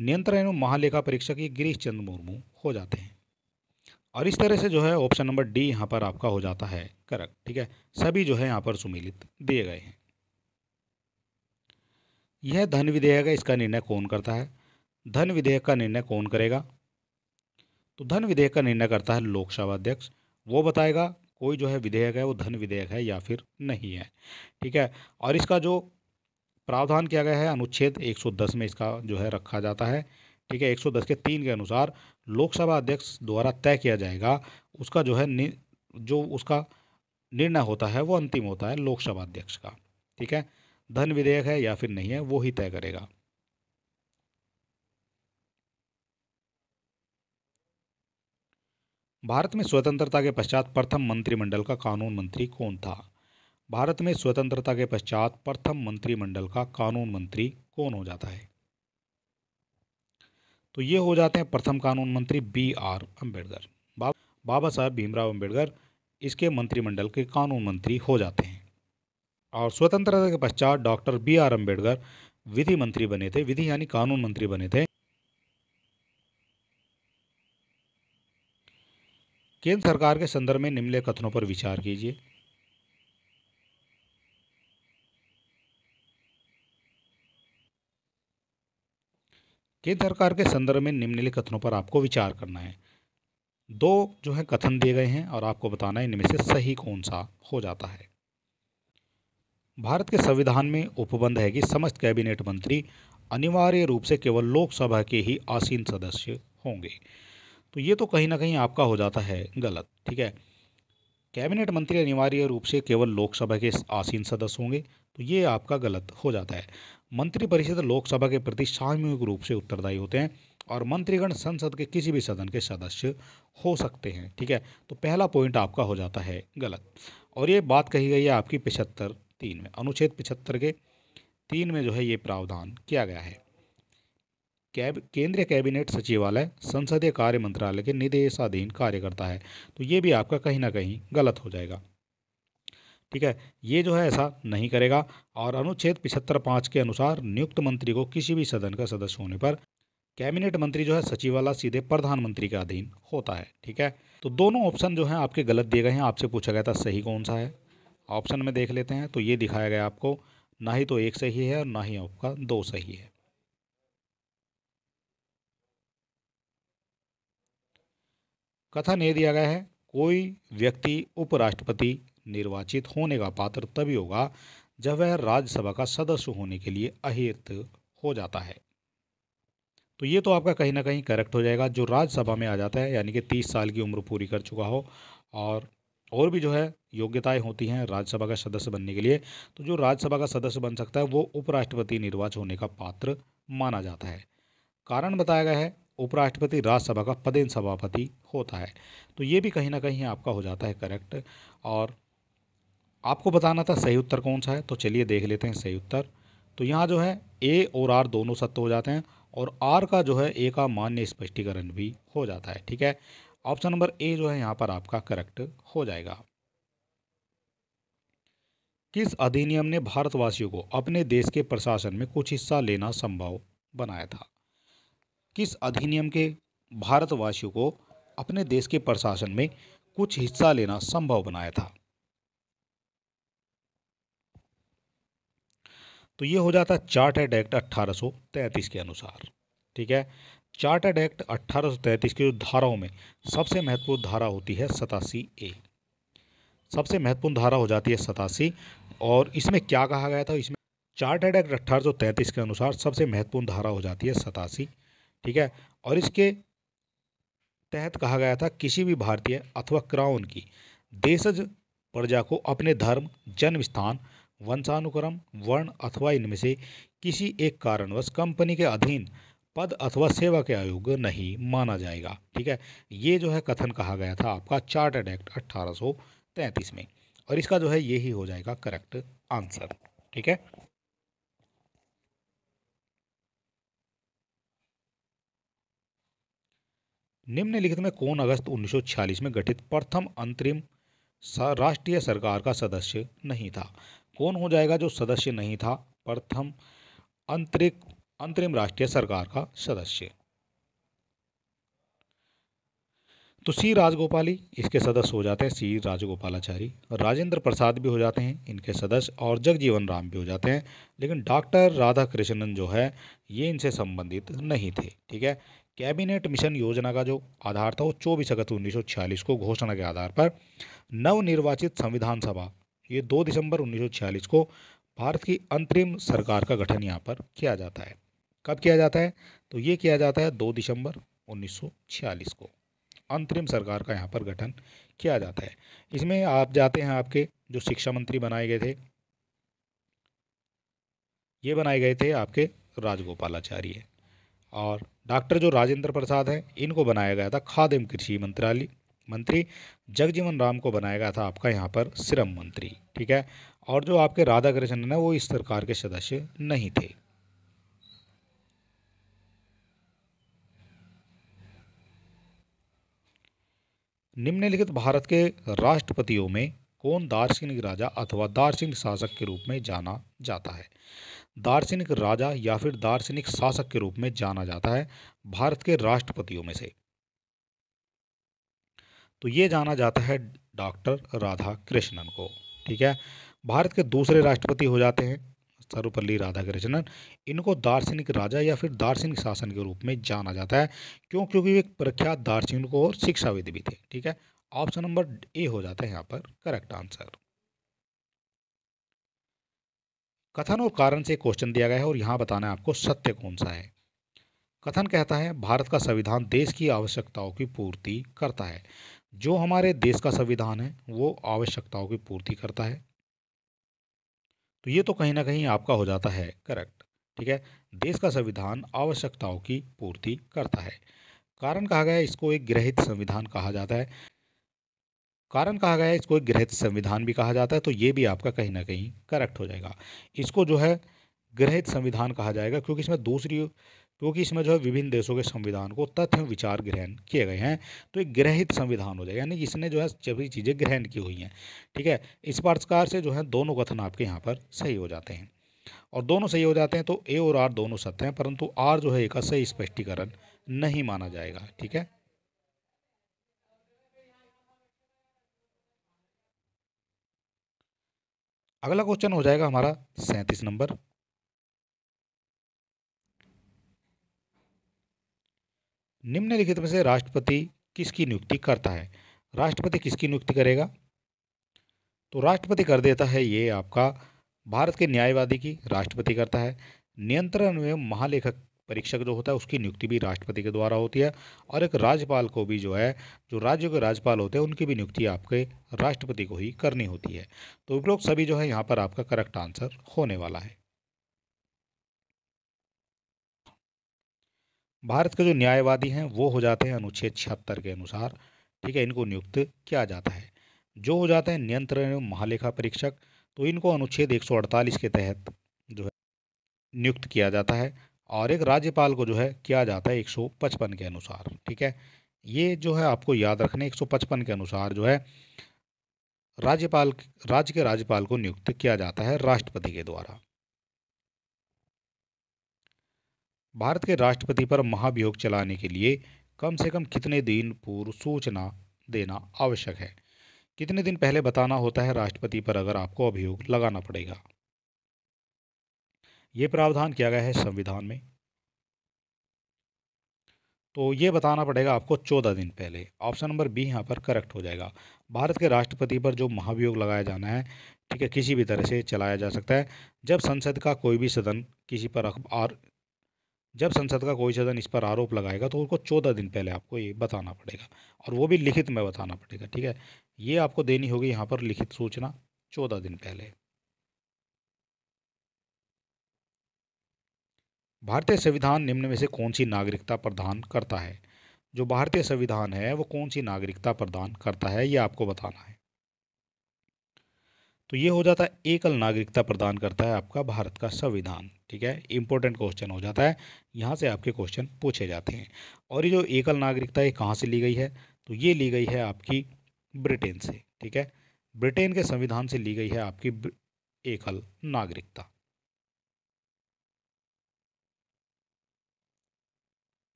नियंत्रण एवं महालेखा परीक्षक ये गिरीश चंद्र मुर्मू हो जाते हैं और इस तरह से जो है ऑप्शन नंबर डी यहाँ पर आपका हो जाता है करेक्ट ठीक है सभी जो है यहाँ पर सुमिलित दिए गए हैं यह धन विधेयक है इसका निर्णय कौन करता है धन विधेयक का निर्णय कौन करेगा तो धन विधेयक का निर्णय करता है लोकसभा अध्यक्ष वो बताएगा कोई जो है विधेयक है वो धन विधेयक है या फिर नहीं है ठीक है और इसका जो प्रावधान किया गया है अनुच्छेद 110 में इसका जो है रखा जाता है ठीक है 110 के तीन के अनुसार लोकसभा अध्यक्ष द्वारा तय किया जाएगा उसका जो है जो उसका निर्णय होता है वो अंतिम होता है लोकसभा अध्यक्ष का ठीक है धन विधेयक है या फिर नहीं है वो ही तय करेगा भारत में स्वतंत्रता के पश्चात प्रथम मंत्रिमंडल का कानून मंत्री कौन था भारत में स्वतंत्रता के पश्चात प्रथम मंत्रिमंडल का कानून मंत्री कौन हो जाता है तो ये हो जाते हैं प्रथम कानून मंत्री बी आर अम्बेडकर बाबा साहब भीमराव अम्बेडकर इसके मंत्रिमंडल के कानून मंत्री हो जाते हैं और स्वतंत्रता के पश्चात डॉक्टर बी आर अम्बेडकर विधि मंत्री बने थे विधि यानी कानून मंत्री बने थे केंद्र सरकार के संदर्भ में निम्नलिखित कथनों पर विचार कीजिए केंद्र सरकार के संदर्भ में निम्नलिखित कथनों पर आपको विचार करना है दो जो है कथन दिए गए हैं और आपको बताना है इनमें से सही कौन सा हो जाता है भारत के संविधान में उपबंध है कि समस्त कैबिनेट मंत्री अनिवार्य रूप से केवल लोकसभा के ही आसीन सदस्य होंगे तो ये तो कहीं ना कहीं आपका हो जाता है गलत ठीक है कैबिनेट मंत्री अनिवार्य रूप से केवल लोकसभा के आसीन सदस्य होंगे तो ये आपका गलत हो जाता है मंत्रिपरिषद लोकसभा के प्रति सामूहिक रूप से उत्तरदायी होते हैं और मंत्रीगण संसद के किसी भी सदन के सदस्य हो सकते हैं ठीक है तो पहला पॉइंट आपका हो जाता है गलत और ये बात कही गई है आपकी पिछहत्तर तीन में अनुच्छेद पिछहत्तर के तीन में जो है ये प्रावधान किया गया है कैब केंद्रीय कैबिनेट सचिवालय संसदीय कार्य मंत्रालय के निदेशाधीन कार्य करता है तो ये भी आपका कहीं ना कहीं गलत हो जाएगा ठीक है ये जो है ऐसा नहीं करेगा और अनुच्छेद पिछहत्तर पाँच के अनुसार नियुक्त मंत्री को किसी भी सदन का सदस्य होने पर कैबिनेट मंत्री जो है सचिवालय सीधे प्रधानमंत्री के अधीन होता है ठीक है तो दोनों ऑप्शन जो हैं आपके गलत दिए गए हैं आपसे पूछा गया था सही कौन सा है ऑप्शन में देख लेते हैं तो ये दिखाया गया आपको ना ही तो एक सही है और ना ही आपका दो सही है कथन ये दिया गया है कोई व्यक्ति उपराष्ट्रपति निर्वाचित होने का पात्र तभी होगा जब वह राज्यसभा का सदस्य होने के लिए अहित हो जाता है तो ये तो आपका कहीं ना कहीं करेक्ट हो जाएगा जो राज्यसभा में आ जाता है यानी कि तीस साल की उम्र पूरी कर चुका हो और और भी जो है योग्यताएं होती हैं राज्यसभा का सदस्य बनने के लिए तो जो राज्यसभा का सदस्य बन सकता है वो उपराष्ट्रपति निर्वाचित होने का पात्र माना जाता है कारण बताया गया है उपराष्ट्रपति राज्यसभा का पदेन सभापति होता है तो ये भी कहीं ना कहीं आपका हो जाता है करेक्ट और आपको बताना था सही उत्तर कौन सा है तो चलिए देख लेते हैं सही उत्तर तो यहाँ जो है ए और आर दोनों सत्य हो जाते हैं और आर का जो है ए का मान्य स्पष्टीकरण भी हो जाता है ठीक है ऑप्शन नंबर ए जो है यहाँ पर आपका करेक्ट हो जाएगा किस अधिनियम ने भारतवासियों को अपने देश के प्रशासन में कुछ हिस्सा लेना संभव बनाया था किस अधिनियम के भारतवासियों को अपने देश के प्रशासन में कुछ हिस्सा लेना संभव बनाया था तो ये हो जाता है चार्टर्ड एक्ट अट्ठारह के अनुसार ठीक है चार्टर्ड एक्ट अट्ठारह की जो धाराओं में सबसे महत्वपूर्ण धारा होती है सतासी ए सबसे महत्वपूर्ण धारा हो जाती है सतासी और इसमें क्या कहा गया था इसमें चार्टर्ड एक्ट अट्ठारह के अनुसार सबसे महत्वपूर्ण धारा हो जाती है सतासी ठीक है और इसके तहत कहा गया था किसी भी भारतीय अथवा क्राउन की देशज प्रजा को अपने धर्म जन्म स्थान वंशानुक्रम वर्ण अथवा इनमें से किसी एक कारणवश कंपनी के अधीन पद अथवा सेवा के अयोग्य नहीं माना जाएगा ठीक है ये जो है कथन कहा गया था आपका चार्टर्ड एक्ट अट्ठारह में और इसका जो है ये ही हो जाएगा करेक्ट आंसर ठीक है निम्नलिखित में कौन अगस्त 1946 में गठित प्रथम अंतरिम राष्ट्रीय सरकार का सदस्य नहीं था कौन हो जाएगा जो सदस्य नहीं था प्रथम अंतरिक अंतरिम राष्ट्रीय सरकार का सदस्य तो सी राजगोपाली इसके सदस्य हो जाते हैं सी राजगोपालाचारी राजेंद्र प्रसाद भी हो जाते हैं इनके सदस्य और जगजीवन राम भी हो जाते हैं लेकिन डॉक्टर राधा कृष्णन जो है ये इनसे संबंधित नहीं थे ठीक है कैबिनेट मिशन योजना का जो आधार था वो चौबीस अगस्त उन्नीस को घोषणा के आधार पर नवनिर्वाचित संविधान सभा ये दो दिसंबर 1946 को भारत की अंतरिम सरकार का गठन यहाँ पर किया जाता है कब किया जाता है तो ये किया जाता है दो दिसंबर 1946 को अंतरिम सरकार का यहाँ पर गठन किया जाता है इसमें आप जाते हैं आपके जो शिक्षा मंत्री बनाए गए थे ये बनाए गए थे आपके राजगोपालाचार्य और डॉक्टर जो राजेंद्र प्रसाद हैं इनको बनाया गया था खाद्य कृषि मंत्रालय मंत्री जगजीवन राम को बनाया गया था आपका यहाँ पर श्रम मंत्री ठीक है और जो आपके राधा कृष्णन है वो इस सरकार के सदस्य नहीं थे निम्नलिखित भारत के राष्ट्रपतियों में कौन दार्शनिक राजा अथवा दार्शनिक शासक के रूप में जाना जाता है दार्शनिक राजा या फिर दार्शनिक शासक के रूप में जाना जाता है भारत के राष्ट्रपतियों में से तो ये जाना जाता है डॉक्टर राधा कृष्णन को ठीक है भारत के दूसरे राष्ट्रपति हो जाते हैं सर्वपल्ली कृष्णन इनको दार्शनिक राजा या फिर दार्शनिक शासन के रूप में जाना जाता है क्यों क्योंकि वे प्रख्यात दार्शनिक और शिक्षाविद भी थे ठीक है ऑप्शन नंबर ए हो जाता है यहाँ पर करेक्ट आंसर कथन और कारण से क्वेश्चन दिया गया है और यहाँ बताना है आपको सत्य कौन सा है कथन कहता है भारत का संविधान देश की आवश्यकताओं की पूर्ति करता है जो हमारे देश का संविधान है वो आवश्यकताओं की पूर्ति करता है तो ये तो कहीं ना कहीं आपका हो जाता है करेक्ट ठीक है देश का संविधान आवश्यकताओं की पूर्ति करता है कारण कहा गया इसको एक गृहित संविधान कहा जाता है कारण कहा गया है इसको एक गृहित संविधान भी कहा जाता है तो ये भी आपका कहीं ना कहीं करेक्ट हो जाएगा इसको जो है गृहित संविधान कहा जाएगा क्योंकि इसमें दूसरी क्योंकि इसमें जो है विभिन्न देशों के संविधान को तथ्य विचार ग्रहण किए गए हैं तो एक ग्रहित संविधान हो जाएगा यानी इसने जो है सभी चीज़ें ग्रहण की हुई हैं ठीक है इस प्रकार से जो है दोनों कथन आपके यहाँ पर सही हो जाते हैं और दोनों सही हो जाते हैं तो ए और आर दोनों सत्य हैं परंतु आर जो है एक सही स्पष्टीकरण नहीं माना जाएगा ठीक है अगला क्वेश्चन हो जाएगा हमारा सैंतीस नंबर निम्नलिखित में से राष्ट्रपति किसकी नियुक्ति करता है राष्ट्रपति किसकी नियुक्ति करेगा तो राष्ट्रपति कर देता है ये आपका भारत के न्यायवादी की राष्ट्रपति करता है नियंत्रण एवं महालेखक परीक्षक जो होता है उसकी नियुक्ति भी राष्ट्रपति के द्वारा होती है और एक राज्यपाल को भी जो है जो राज्यों के राज्यपाल होते हैं उनकी भी नियुक्ति आपके राष्ट्रपति को ही करनी होती है तो उपरोक्त सभी जो है यहाँ पर आपका करेक्ट आंसर होने वाला है भारत के जो न्यायवादी हैं वो हो जाते हैं अनुच्छेद छिहत्तर के अनुसार ठीक है इनको नियुक्त किया जाता है जो हो जाते हैं नियंत्रण एवं महालेखा परीक्षक तो इनको अनुच्छेद 148 के तहत जो है नियुक्त किया जाता है और एक राज्यपाल को जो है किया जाता है 155 के अनुसार ठीक है ये जो है आपको याद रखने 155 के अनुसार जो है राज्यपाल राज्य के राज्यपाल को नियुक्त किया जाता है राष्ट्रपति के द्वारा भारत के राष्ट्रपति पर महाभियोग चलाने के लिए कम से कम कितने दिन पूर्व सूचना देना आवश्यक है कितने दिन पहले बताना होता है राष्ट्रपति पर अगर आपको अभियोग लगाना पड़ेगा ये प्रावधान किया गया है संविधान में तो ये बताना पड़ेगा आपको चौदह दिन पहले ऑप्शन नंबर बी यहाँ पर करेक्ट हो जाएगा भारत के राष्ट्रपति पर जो महाभियोग लगाया जाना है ठीक है किसी भी तरह से चलाया जा सकता है जब संसद का कोई भी सदन किसी पर अखबार जब संसद का कोई सदन इस पर आरोप लगाएगा तो उसको चौदह दिन पहले आपको ये बताना पड़ेगा और वो भी लिखित में बताना पड़ेगा ठीक है ये आपको देनी होगी यहाँ पर लिखित सूचना चौदह दिन पहले भारतीय संविधान निम्न में से कौन सी नागरिकता प्रदान करता है जो भारतीय संविधान है वो कौन सी नागरिकता प्रदान करता है ये आपको बताना है तो ये हो जाता है एकल नागरिकता प्रदान करता है आपका भारत का संविधान ठीक है इंपॉर्टेंट क्वेश्चन हो जाता है यहाँ से आपके क्वेश्चन पूछे जाते हैं और ये जो एकल नागरिकता है कहाँ से ली गई है तो ये ली गई है आपकी ब्रिटेन से ठीक है ब्रिटेन के संविधान से ली गई है आपकी एकल नागरिकता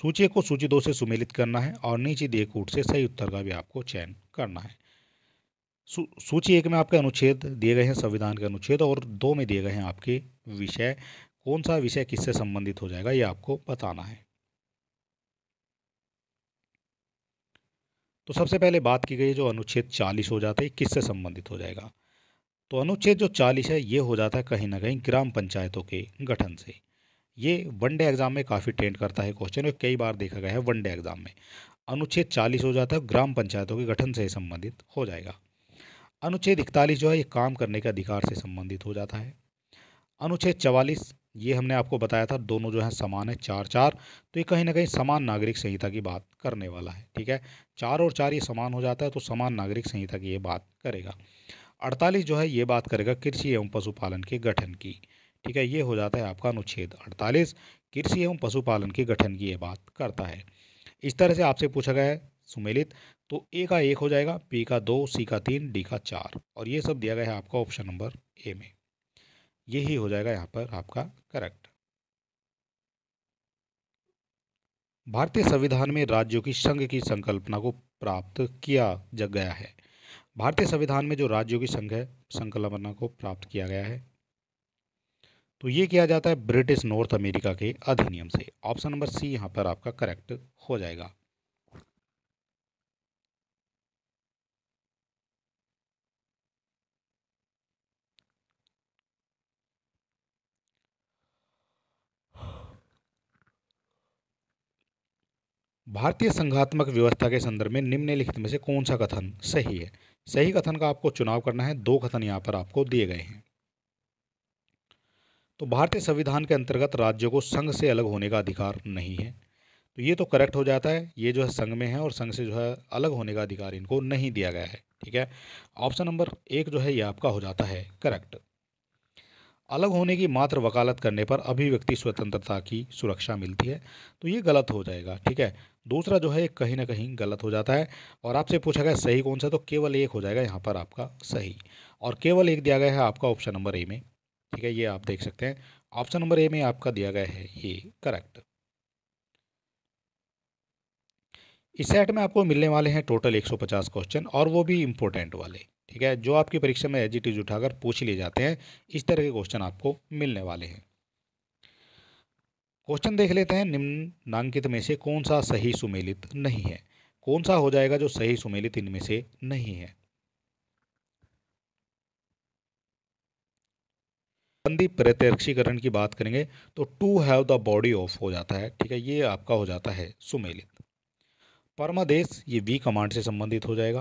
सूची को सूची दो से सुमेलित करना है और नीचे दिए कूट से सही उत्तर का भी आपको चयन करना है सूची एक में आपके अनुच्छेद दिए गए हैं संविधान के अनुच्छेद और दो में दिए गए हैं आपके विषय कौन सा विषय किससे संबंधित हो जाएगा ये आपको बताना है तो सबसे पहले बात की गई जो अनुच्छेद चालीस हो जाता है किससे संबंधित हो जाएगा तो अनुच्छेद जो चालीस है ये हो जाता है कहीं ना कहीं ग्राम पंचायतों के गठन से ये वनडे एग्ज़ाम में काफ़ी टेंट करता है क्वेश्चन कई बार देखा गया है वनडे एग्ज़ाम में अनुच्छेद चालीस हो जाता है ग्राम पंचायतों के गठन से संबंधित हो जाएगा अनुच्छेद इकतालीस जो है ये काम करने के अधिकार से संबंधित हो जाता है अनुच्छेद चवालीस ये हमने आपको बताया था दोनों जो है समान है चार चार तो ये कहीं ना कहीं समान नागरिक संहिता की बात करने वाला है ठीक है चार और चार ये समान हो जाता है तो समान नागरिक संहिता की ये बात करेगा अड़तालीस जो है ये बात करेगा कृषि एवं पशुपालन के गठन की ठीक है ये हो जाता है आपका अनुच्छेद अड़तालीस कृषि एवं पशुपालन के गठन की यह बात करता है इस तरह से आपसे पूछा गया है सुमेलित तो ए का एक हो जाएगा बी का दो सी का तीन डी का चार और ये सब दिया गया है आपका ऑप्शन नंबर ए में ये ही हो जाएगा यहाँ पर आपका करेक्ट भारतीय संविधान में राज्यों की संघ की संकल्पना को प्राप्त किया गया है भारतीय संविधान में जो राज्यों की संघ है संकल्पना को प्राप्त किया गया है तो ये किया जाता है ब्रिटिश नॉर्थ अमेरिका के अधिनियम से ऑप्शन नंबर सी यहाँ पर आपका करेक्ट हो जाएगा भारतीय संघात्मक व्यवस्था के संदर्भ में निम्नलिखित में से कौन सा कथन सही है सही कथन का आपको चुनाव करना है दो कथन यहाँ पर आपको दिए गए हैं तो भारतीय संविधान के अंतर्गत राज्यों को संघ से अलग होने का अधिकार नहीं है तो ये तो करेक्ट हो जाता है ये जो है संघ में है और संघ से जो है अलग होने का अधिकार इनको नहीं दिया गया है ठीक है ऑप्शन नंबर एक जो है ये आपका हो जाता है करेक्ट अलग होने की मात्र वकालत करने पर अभिव्यक्ति स्वतंत्रता की सुरक्षा मिलती है तो ये गलत हो जाएगा ठीक है दूसरा जो है कहीं ना कहीं गलत हो जाता है और आपसे पूछा गया सही कौन सा तो केवल एक हो जाएगा यहाँ पर आपका सही और केवल एक दिया गया है आपका ऑप्शन नंबर ए में ठीक है ये आप देख सकते हैं ऑप्शन नंबर ए में आपका दिया गया है ये करेक्ट इस सेट में आपको मिलने वाले हैं टोटल 150 क्वेश्चन और वो भी इम्पोर्टेंट वाले ठीक है जो आपकी परीक्षा में एजिटिव उठाकर पूछ लिए जाते हैं इस तरह के क्वेश्चन आपको मिलने वाले हैं क्वेश्चन देख लेते हैं निम्नांकित में से कौन सा सही सुमेलित नहीं है कौन सा हो जाएगा जो सही सुमेलित इनमें से नहीं है संधि प्रत्यक्षीकरण की बात करेंगे तो to have the body of हो जाता है ठीक है ये आपका हो जाता है सुमेलित परमादेश ये वी कमांड से संबंधित हो जाएगा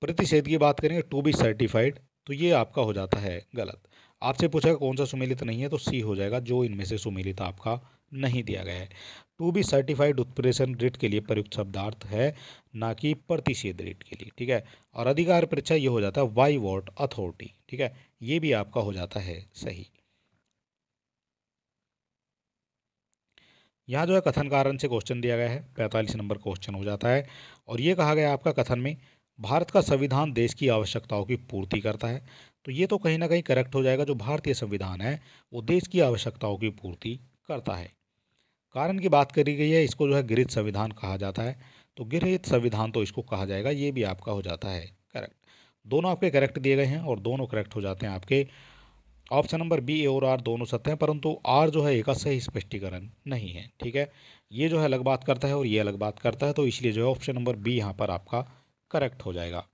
प्रतिषेध की बात करेंगे टू बी सर्टिफाइड तो ये आपका हो जाता है गलत आपसे पूछा कौन सा सुमेलित नहीं है तो सी हो जाएगा जो इनमें से सुमेलित आपका नहीं दिया गया है टू बी सर्टिफाइड उत्प्रेषण रेट के लिए प्रयुक्त शब्दार्थ है ना कि प्रतिषेध रेट के लिए ठीक है और अधिकार परीक्षा ये हो जाता है वाई वॉट अथॉरिटी ठीक है ये भी आपका हो जाता है सही यहाँ जो है कथन कारण से क्वेश्चन दिया गया है पैंतालीस नंबर क्वेश्चन हो जाता है और ये कहा गया आपका कथन में भारत का संविधान देश की आवश्यकताओं की पूर्ति करता है तो ये तो कहीं ना कहीं करेक्ट हो जाएगा जो भारतीय संविधान है वो देश की आवश्यकताओं की पूर्ति करता है कारण की बात करी गई है इसको जो है गृहित संविधान कहा जाता है तो गृहित संविधान तो इसको कहा जाएगा ये भी आपका हो जाता है करेक्ट दोनों आपके करेक्ट दिए गए हैं और दोनों करेक्ट हो जाते हैं आपके ऑप्शन नंबर बी ए और आर दोनों सत्य हैं परंतु आर जो है एक सही स्पष्टीकरण नहीं है ठीक है ये जो है अलग बात करता है और ये अलग बात करता है तो इसलिए जो है ऑप्शन नंबर बी यहाँ पर आपका करेक्ट हो जाएगा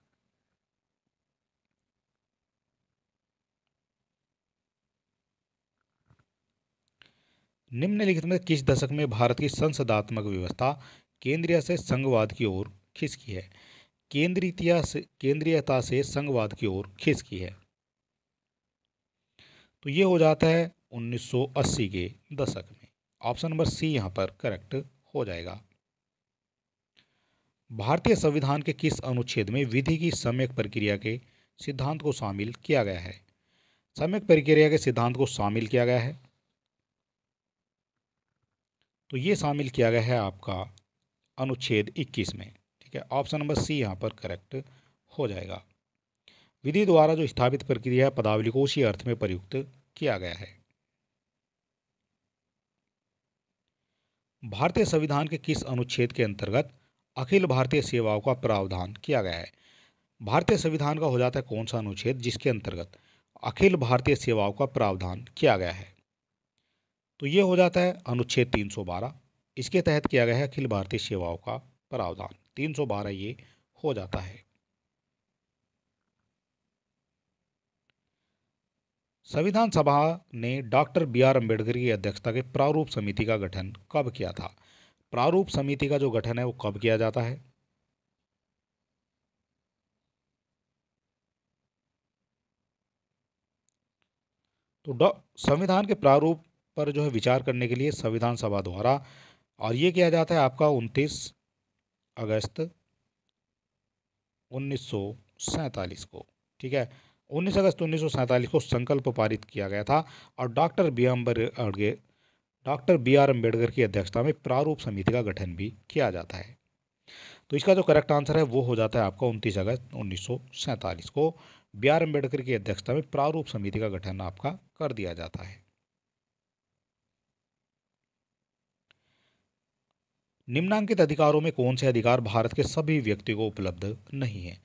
निम्नलिखित में किस दशक में भारत की संसदात्मक व्यवस्था केंद्रीय से संघवाद की ओर खिसकी है केंद्रीय केंद्रीयता से संघवाद की ओर खिसकी है तो ये हो जाता है 1980 के दशक में ऑप्शन नंबर सी यहाँ पर करेक्ट हो जाएगा भारतीय संविधान के किस अनुच्छेद में विधि की सम्यक प्रक्रिया के सिद्धांत को शामिल किया गया है सम्यक प्रक्रिया के सिद्धांत को शामिल किया गया है तो ये शामिल किया गया है आपका अनुच्छेद 21 में ठीक है ऑप्शन नंबर सी यहाँ पर करेक्ट हो जाएगा विधि द्वारा जो स्थापित प्रक्रिया पदावली को उसी अर्थ में प्रयुक्त किया गया है भारतीय संविधान के किस अनुच्छेद के अंतर्गत अखिल भारतीय सेवाओं का प्रावधान किया गया है भारतीय संविधान का हो जाता है कौन सा अनुच्छेद जिसके अंतर्गत अखिल भारतीय सेवाओं का प्रावधान किया गया है तो ये हो जाता है अनुच्छेद 312 इसके तहत किया गया है अखिल भारतीय सेवाओं का प्रावधान 312 ये हो जाता है संविधान सभा ने डॉक्टर बी आर अम्बेडकर की अध्यक्षता के प्रारूप समिति का गठन कब किया था प्रारूप समिति का जो गठन है वो कब किया जाता है तो संविधान के प्रारूप पर जो है विचार करने के लिए संविधान सभा द्वारा और ये किया जाता है आपका उनतीस अगस्त उन्नीस को ठीक है 19 अगस्त उन्नीस को संकल्प पारित किया गया था और डॉक्टर बी अड़गे डॉक्टर बी आर अम्बेडकर की अध्यक्षता में प्रारूप समिति का गठन भी किया जाता है तो इसका जो करेक्ट आंसर है वो हो जाता है आपका उनतीस अगस्त उन्नीस को बी आर अम्बेडकर की अध्यक्षता में प्रारूप समिति का गठन आपका कर दिया जाता है निम्नांकित अधिकारों में कौन से अधिकार भारत के सभी व्यक्ति को उपलब्ध नहीं है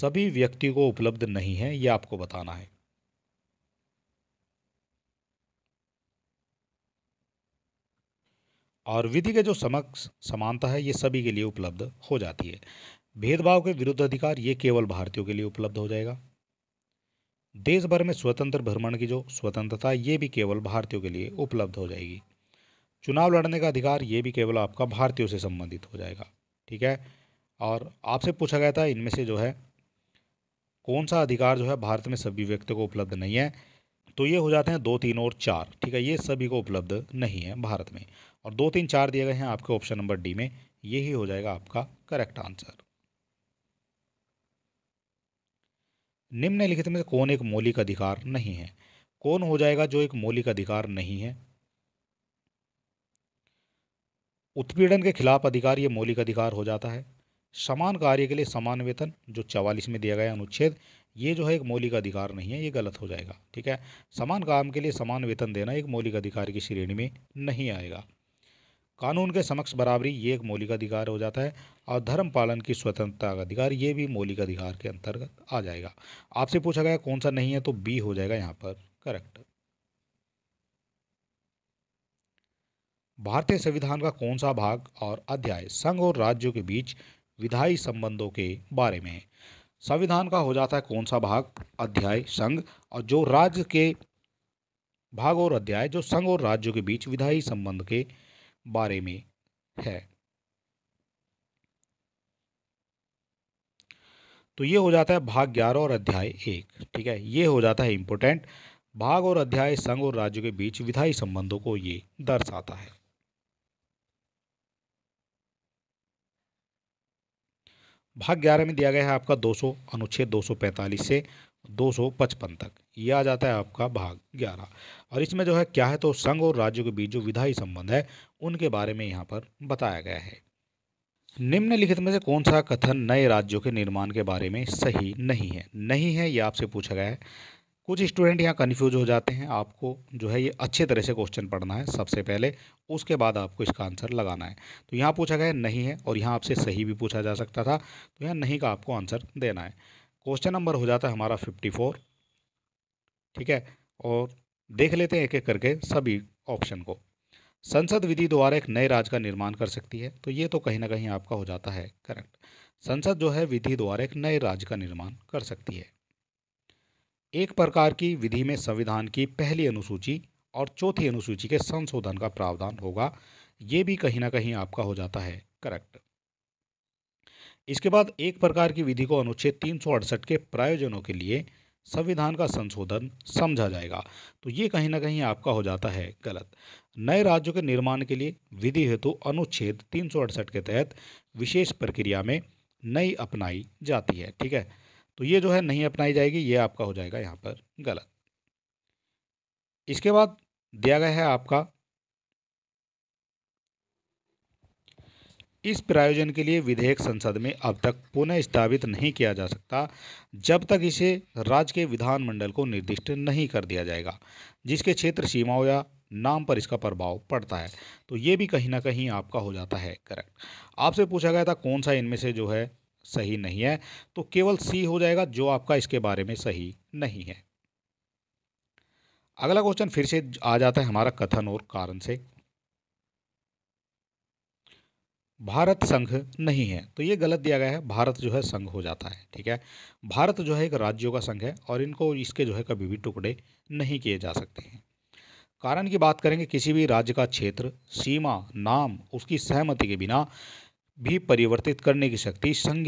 सभी व्यक्ति को उपलब्ध नहीं है यह आपको बताना है और विधि के जो समक्ष समानता है ये सभी के लिए उपलब्ध हो जाती है भेदभाव के विरुद्ध अधिकार ये केवल भारतीयों के लिए उपलब्ध हो जाएगा देश भर में स्वतंत्र भ्रमण की जो स्वतंत्रता ये भी केवल भारतीयों के लिए उपलब्ध हो जाएगी चुनाव लड़ने का अधिकार ये भी केवल आपका भारतीयों से संबंधित हो जाएगा ठीक है और आपसे पूछा गया था इनमें से जो है कौन सा अधिकार जो है भारत में सभी व्यक्ति को उपलब्ध नहीं है तो ये हो जाते हैं दो तीन और चार ठीक है ये सभी को उपलब्ध नहीं है भारत में और दो तीन चार दिए गए हैं आपके ऑप्शन नंबर डी में ये हो जाएगा आपका करेक्ट आंसर निम्नलिखित में कौन एक मौलिक अधिकार नहीं है कौन हो जाएगा जो एक मौलिक अधिकार नहीं है उत्पीड़न के खिलाफ अधिकार ये मौलिक अधिकार हो जाता है समान कार्य के लिए समान वेतन जो चवालीस में दिया गया अनुच्छेद ये जो है एक मौलिक अधिकार नहीं है ये गलत हो जाएगा ठीक है समान काम के लिए समान वेतन देना एक मौलिक अधिकार की श्रेणी में नहीं आएगा कानून के समक्ष बराबरी ये एक मौलिक अधिकार हो जाता है और धर्म पालन की स्वतंत्रता का अधिकार ये भी मौलिक अधिकार के अंतर्गत आ जाएगा आपसे पूछा गया कौन सा नहीं है तो बी हो जाएगा यहाँ पर करेक्ट भारतीय संविधान का कौन सा भाग और अध्याय संघ और राज्यों के बीच विधायी संबंधों के बारे में संविधान का हो जाता है कौन सा भाग अध्याय संघ और जो राज्य के भाग और अध्याय जो संघ और राज्यों के बीच विधायी संबंध के बारे में है तो ये हो जाता है भाग ग्यारह और अध्याय एक ठीक है ये हो जाता है इंपोर्टेंट भाग और अध्याय संघ और राज्यों के बीच विधायी संबंधों को ये दर्शाता है भाग ग्यारह में दिया गया है आपका 200 अनुच्छेद 245 से 255 तक ये आ जाता है आपका भाग ग्यारह और इसमें जो है क्या है तो संघ और राज्यों के बीच जो विधायी संबंध है उनके बारे में यहाँ पर बताया गया है निम्नलिखित में से कौन सा कथन नए राज्यों के निर्माण के बारे में सही नहीं है नहीं है यह आपसे पूछा गया है कुछ स्टूडेंट यहाँ कन्फ्यूज हो जाते हैं आपको जो है ये अच्छे तरह से क्वेश्चन पढ़ना है सबसे पहले उसके बाद आपको इसका आंसर लगाना है तो यहाँ पूछा गया नहीं है और यहाँ आपसे सही भी पूछा जा सकता था तो यहाँ नहीं का आपको आंसर देना है क्वेश्चन नंबर हो जाता है हमारा फिफ्टी फोर ठीक है और देख लेते हैं एक एक करके सभी ऑप्शन को संसद विधि द्वारा एक नए राज्य का निर्माण कर सकती है तो ये तो कहीं ना कहीं आपका हो जाता है करेक्ट संसद जो है विधि द्वारा एक नए राज्य का निर्माण कर सकती है एक प्रकार की विधि में संविधान की पहली अनुसूची और चौथी अनुसूची के संशोधन का प्रावधान होगा ये भी कहीं ना कहीं आपका हो जाता है करेक्ट इसके बाद एक प्रकार की विधि को अनुच्छेद तीन के प्रायोजनों के लिए संविधान का संशोधन समझा जाएगा तो ये कहीं ना कहीं आपका हो जाता है गलत नए राज्यों के निर्माण के लिए विधि हेतु तो अनुच्छेद तीन के तहत विशेष प्रक्रिया में नई अपनाई जाती है ठीक है तो ये जो है नहीं अपनाई जाएगी ये आपका हो जाएगा यहाँ पर गलत इसके बाद दिया गया है आपका इस प्रायोजन के लिए विधेयक संसद में अब तक पुनः स्थापित नहीं किया जा सकता जब तक इसे राज्य के विधानमंडल को निर्दिष्ट नहीं कर दिया जाएगा जिसके क्षेत्र सीमाओं या नाम पर इसका प्रभाव पड़ता है तो ये भी कहीं ना कहीं आपका हो जाता है करेक्ट आपसे पूछा गया था कौन सा इनमें से जो है सही नहीं है तो केवल सी हो जाएगा जो आपका इसके बारे में सही नहीं है अगला क्वेश्चन फिर से आ जाता है हमारा कथन और कारण से भारत संघ नहीं है तो ये गलत दिया गया है भारत जो है संघ हो जाता है ठीक है भारत जो है एक राज्यों का संघ है और इनको इसके जो है कभी भी टुकड़े नहीं किए जा सकते हैं कारण की बात करेंगे किसी भी राज्य का क्षेत्र सीमा नाम उसकी सहमति के बिना भी परिवर्तित करने की शक्ति संघ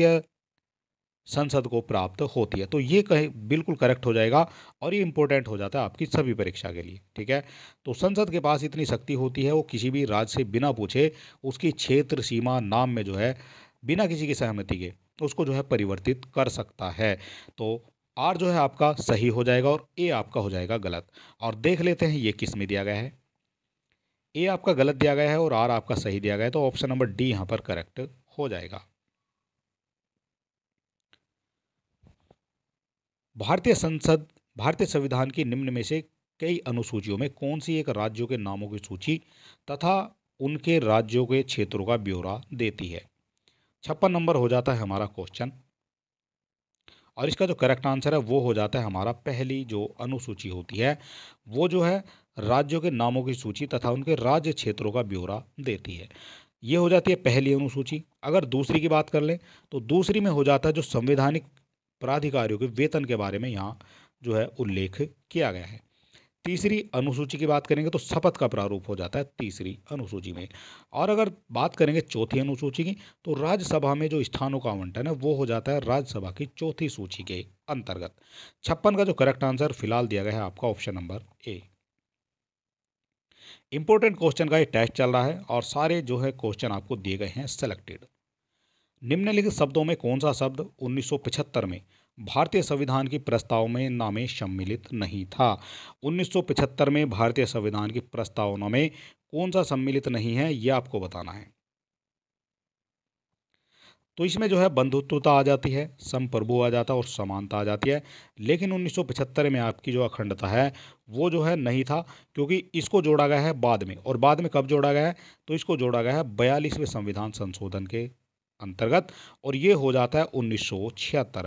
संसद को प्राप्त होती है तो ये कहे बिल्कुल करेक्ट हो जाएगा और ये इंपॉर्टेंट हो जाता है आपकी सभी परीक्षा के लिए ठीक है तो संसद के पास इतनी शक्ति होती है वो किसी भी राज्य से बिना पूछे उसकी क्षेत्र सीमा नाम में जो है बिना किसी की सहमति के उसको जो है परिवर्तित कर सकता है तो आर जो है आपका सही हो जाएगा और ए आपका हो जाएगा गलत और देख लेते हैं ये किस में दिया गया है ए आपका गलत दिया गया है और आर आपका सही दिया गया है तो ऑप्शन नंबर डी यहां पर करेक्ट हो जाएगा भारतीय संसद भारतीय संविधान की निम्न में से कई अनुसूचियों में कौन सी एक राज्यों के नामों की सूची तथा उनके राज्यों के क्षेत्रों का ब्यौरा देती है छप्पन नंबर हो जाता है हमारा क्वेश्चन और इसका जो करेक्ट आंसर है वो हो जाता है हमारा पहली जो अनुसूची होती है वो जो है राज्यों के नामों की सूची तथा उनके राज्य क्षेत्रों का ब्यौरा देती है ये हो जाती है पहली अनुसूची अगर दूसरी की बात कर लें तो दूसरी में हो जाता है जो संवैधानिक प्राधिकारियों के वेतन के बारे में यहाँ जो है उल्लेख किया गया है तीसरी अनुसूची की बात करेंगे तो शपथ का प्रारूप हो जाता है तीसरी अनुसूची में और अगर बात करेंगे चौथी अनुसूची की तो राज्यसभा में जो स्थानों का आवंटन है वो हो जाता है राज्यसभा की चौथी सूची के अंतर्गत छप्पन का जो करेक्ट आंसर फिलहाल दिया गया है आपका option number A important question का ये टेस्ट चल रहा है और सारे जो है क्वेश्चन आपको दिए गए हैं सेलेक्टेड निम्नलिखित शब्दों में कौन सा शब्द 1975 में भारतीय संविधान की प्रस्ताव में नामे सम्मिलित नहीं था 1975 में भारतीय संविधान की प्रस्तावना में कौन सा सम्मिलित नहीं है यह आपको बताना है तो इसमें जो है बंधुत्वता आ जाती है संप्रभु आ जाता है और समानता आ जाती है लेकिन 1975 में आपकी जो अखंडता है वो जो है नहीं था क्योंकि इसको जोड़ा गया है बाद में और बाद में कब जोड़ा गया है तो इसको जोड़ा गया है बयालीसवें संविधान संशोधन के अंतर्गत और ये हो जाता है उन्नीस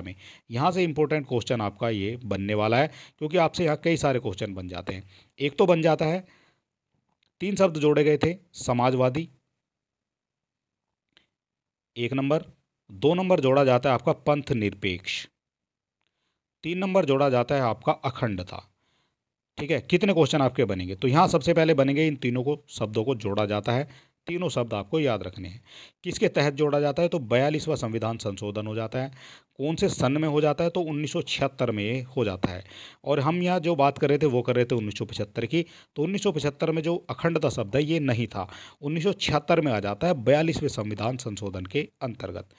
में यहाँ से इम्पोर्टेंट क्वेश्चन आपका ये बनने वाला है क्योंकि आपसे यहाँ कई सारे क्वेश्चन बन जाते हैं एक तो बन जाता है तीन शब्द जोड़े गए थे समाजवादी एक नंबर दो नंबर जोड़ा जाता है आपका पंथ निरपेक्ष तीन नंबर जोड़ा जाता है आपका अखंडता ठीक है कितने क्वेश्चन आपके बनेंगे तो यहाँ सबसे पहले बनेंगे इन तीनों को शब्दों को जोड़ा जाता है तीनों शब्द आपको याद रखने हैं किसके तहत जोड़ा जाता है तो बयालीसवां संविधान संशोधन हो जाता है कौन से सन में हो जाता है तो 1976 में हो जाता है और हम यहाँ जो बात कर रहे थे वो कर रहे थे 1975 की तो 1975 में जो अखंडता शब्द है ये नहीं था 1976 में आ जाता है बयालीसवें संविधान संशोधन के अंतर्गत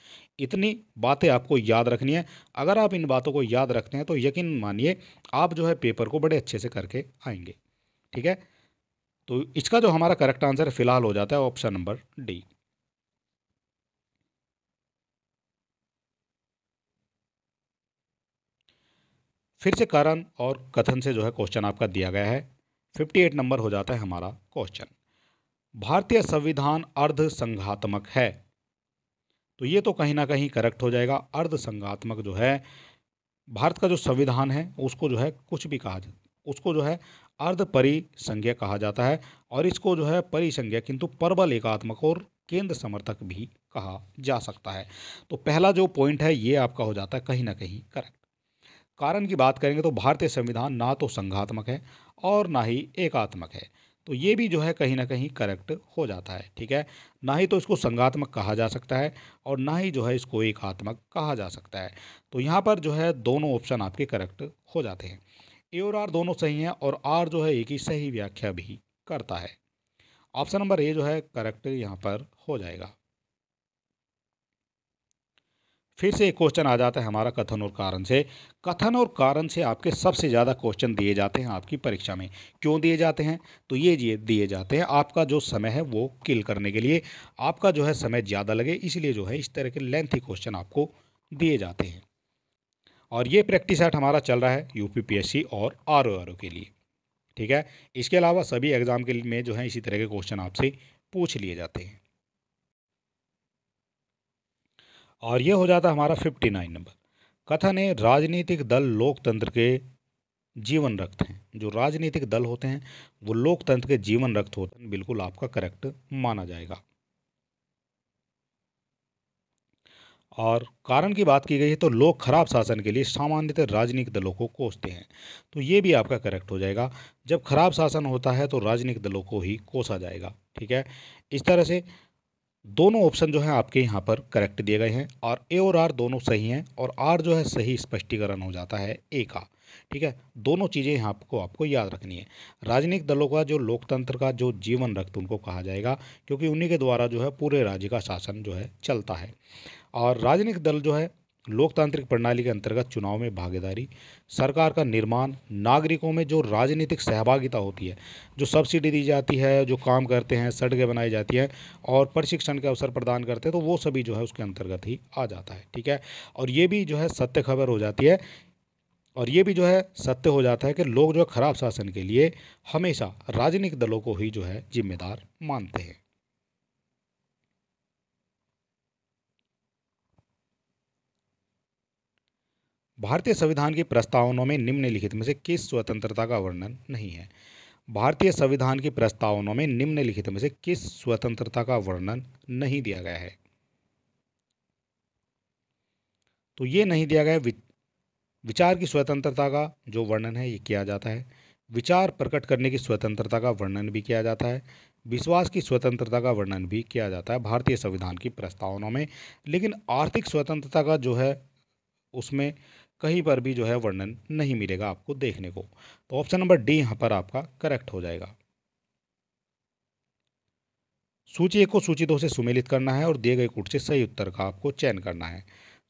इतनी बातें आपको याद रखनी है अगर आप इन बातों को याद रखते हैं तो यकीन मानिए आप जो है पेपर को बड़े अच्छे से करके आएंगे ठीक है तो इसका जो हमारा करेक्ट आंसर फिलहाल हो जाता है ऑप्शन नंबर डी फिर से कारण और कथन से जो है क्वेश्चन आपका दिया गया है 58 नंबर हो जाता है हमारा क्वेश्चन भारतीय संविधान अर्ध संघात्मक है तो ये तो कहीं ना कहीं करेक्ट हो जाएगा अर्ध संघात्मक जो है भारत का जो संविधान है उसको जो है कुछ भी कहा उसको जो है अर्धपरिसंज्ञा कहा जाता है और इसको जो है परिसंज्ञा किंतु प्रबल एकात्मक और केंद्र समर्थक भी कहा जा सकता है तो पहला जो पॉइंट है ये आपका हो जाता है कहीं ना कहीं करेक्ट कारण की बात करेंगे तो भारतीय संविधान ना तो संघात्मक है और ना ही एकात्मक है तो ये भी जो है कहीं ना कहीं करेक्ट हो जाता है ठीक है ना ही तो इसको संगात्मक कहा जा सकता है और ना ही जो है इसको एकात्मक कहा जा सकता है तो यहाँ पर जो है दोनों ऑप्शन आपके करेक्ट हो जाते हैं ए और आर दोनों सही हैं और आर जो है ए की सही व्याख्या भी करता है ऑप्शन नंबर ए जो है करेक्ट यहाँ पर हो जाएगा फिर से एक क्वेश्चन आ जाता है हमारा कथन और कारण से कथन और कारण से आपके सबसे ज़्यादा क्वेश्चन दिए जाते हैं आपकी परीक्षा में क्यों दिए जाते हैं तो ये दिए जाते हैं आपका जो समय है वो किल करने के लिए आपका जो है समय ज़्यादा लगे इसलिए जो है इस तरह के लेंथी क्वेश्चन आपको दिए जाते हैं और ये प्रैक्टिस सेट हमारा चल रहा है यू और आर ओ के लिए ठीक है इसके अलावा सभी एग्ज़ाम के में जो है इसी तरह के क्वेश्चन आपसे पूछ लिए जाते हैं और ये हो जाता हमारा फिफ्टी नाइन नंबर कथन है राजनीतिक दल लोकतंत्र के जीवन रक्त हैं जो राजनीतिक दल होते हैं वो लोकतंत्र के जीवन रक्त होते हैं बिल्कुल आपका करेक्ट माना जाएगा और कारण की बात की गई है तो लोग खराब शासन के लिए सामान्यतः राजनीतिक दलों को कोसते हैं तो ये भी आपका करेक्ट हो जाएगा जब खराब शासन होता है तो राजनीतिक दलों को ही कोसा जाएगा ठीक है इस तरह से दोनों ऑप्शन जो है आपके यहाँ पर करेक्ट दिए गए हैं और ए और आर दोनों सही हैं और आर जो है सही स्पष्टीकरण हो जाता है ए का ठीक है दोनों चीज़ें यहाँ आपको आपको याद रखनी है राजनीतिक दलों का जो लोकतंत्र का जो जीवन रक्त उनको कहा जाएगा क्योंकि उन्हीं के द्वारा जो है पूरे राज्य का शासन जो है चलता है और राजनीतिक दल जो है लोकतांत्रिक प्रणाली के अंतर्गत चुनाव में भागीदारी सरकार का निर्माण नागरिकों में जो राजनीतिक सहभागिता होती है जो सब्सिडी दी जाती है जो काम करते हैं सड़कें बनाई जाती हैं और प्रशिक्षण के अवसर प्रदान करते हैं तो वो सभी जो है उसके अंतर्गत ही आ जाता है ठीक है और ये भी जो है सत्य खबर हो जाती है और ये भी जो है सत्य हो जाता है कि लोग जो है खराब शासन के लिए हमेशा राजनीतिक दलों को ही जो है जिम्मेदार मानते हैं भारतीय संविधान की प्रस्तावनाओं में निम्नलिखित में से किस स्वतंत्रता का वर्णन नहीं है भारतीय संविधान की प्रस्तावनाओं में निम्नलिखित में से किस स्वतंत्रता का वर्णन नहीं दिया गया है तो ये नहीं दिया गया विचार की स्वतंत्रता का जो वर्णन है ये किया जाता है विचार प्रकट करने की स्वतंत्रता का वर्णन भी किया जाता है विश्वास की स्वतंत्रता का वर्णन भी किया जाता है भारतीय संविधान की प्रस्तावनाओं में लेकिन आर्थिक स्वतंत्रता का जो है उसमें कहीं पर भी जो है वर्णन नहीं मिलेगा आपको देखने को तो ऑप्शन नंबर डी यहाँ पर आपका करेक्ट हो जाएगा सूची एक को सूची दो से सुमेलित करना है और दिए गए कुट से सही उत्तर का आपको चयन करना है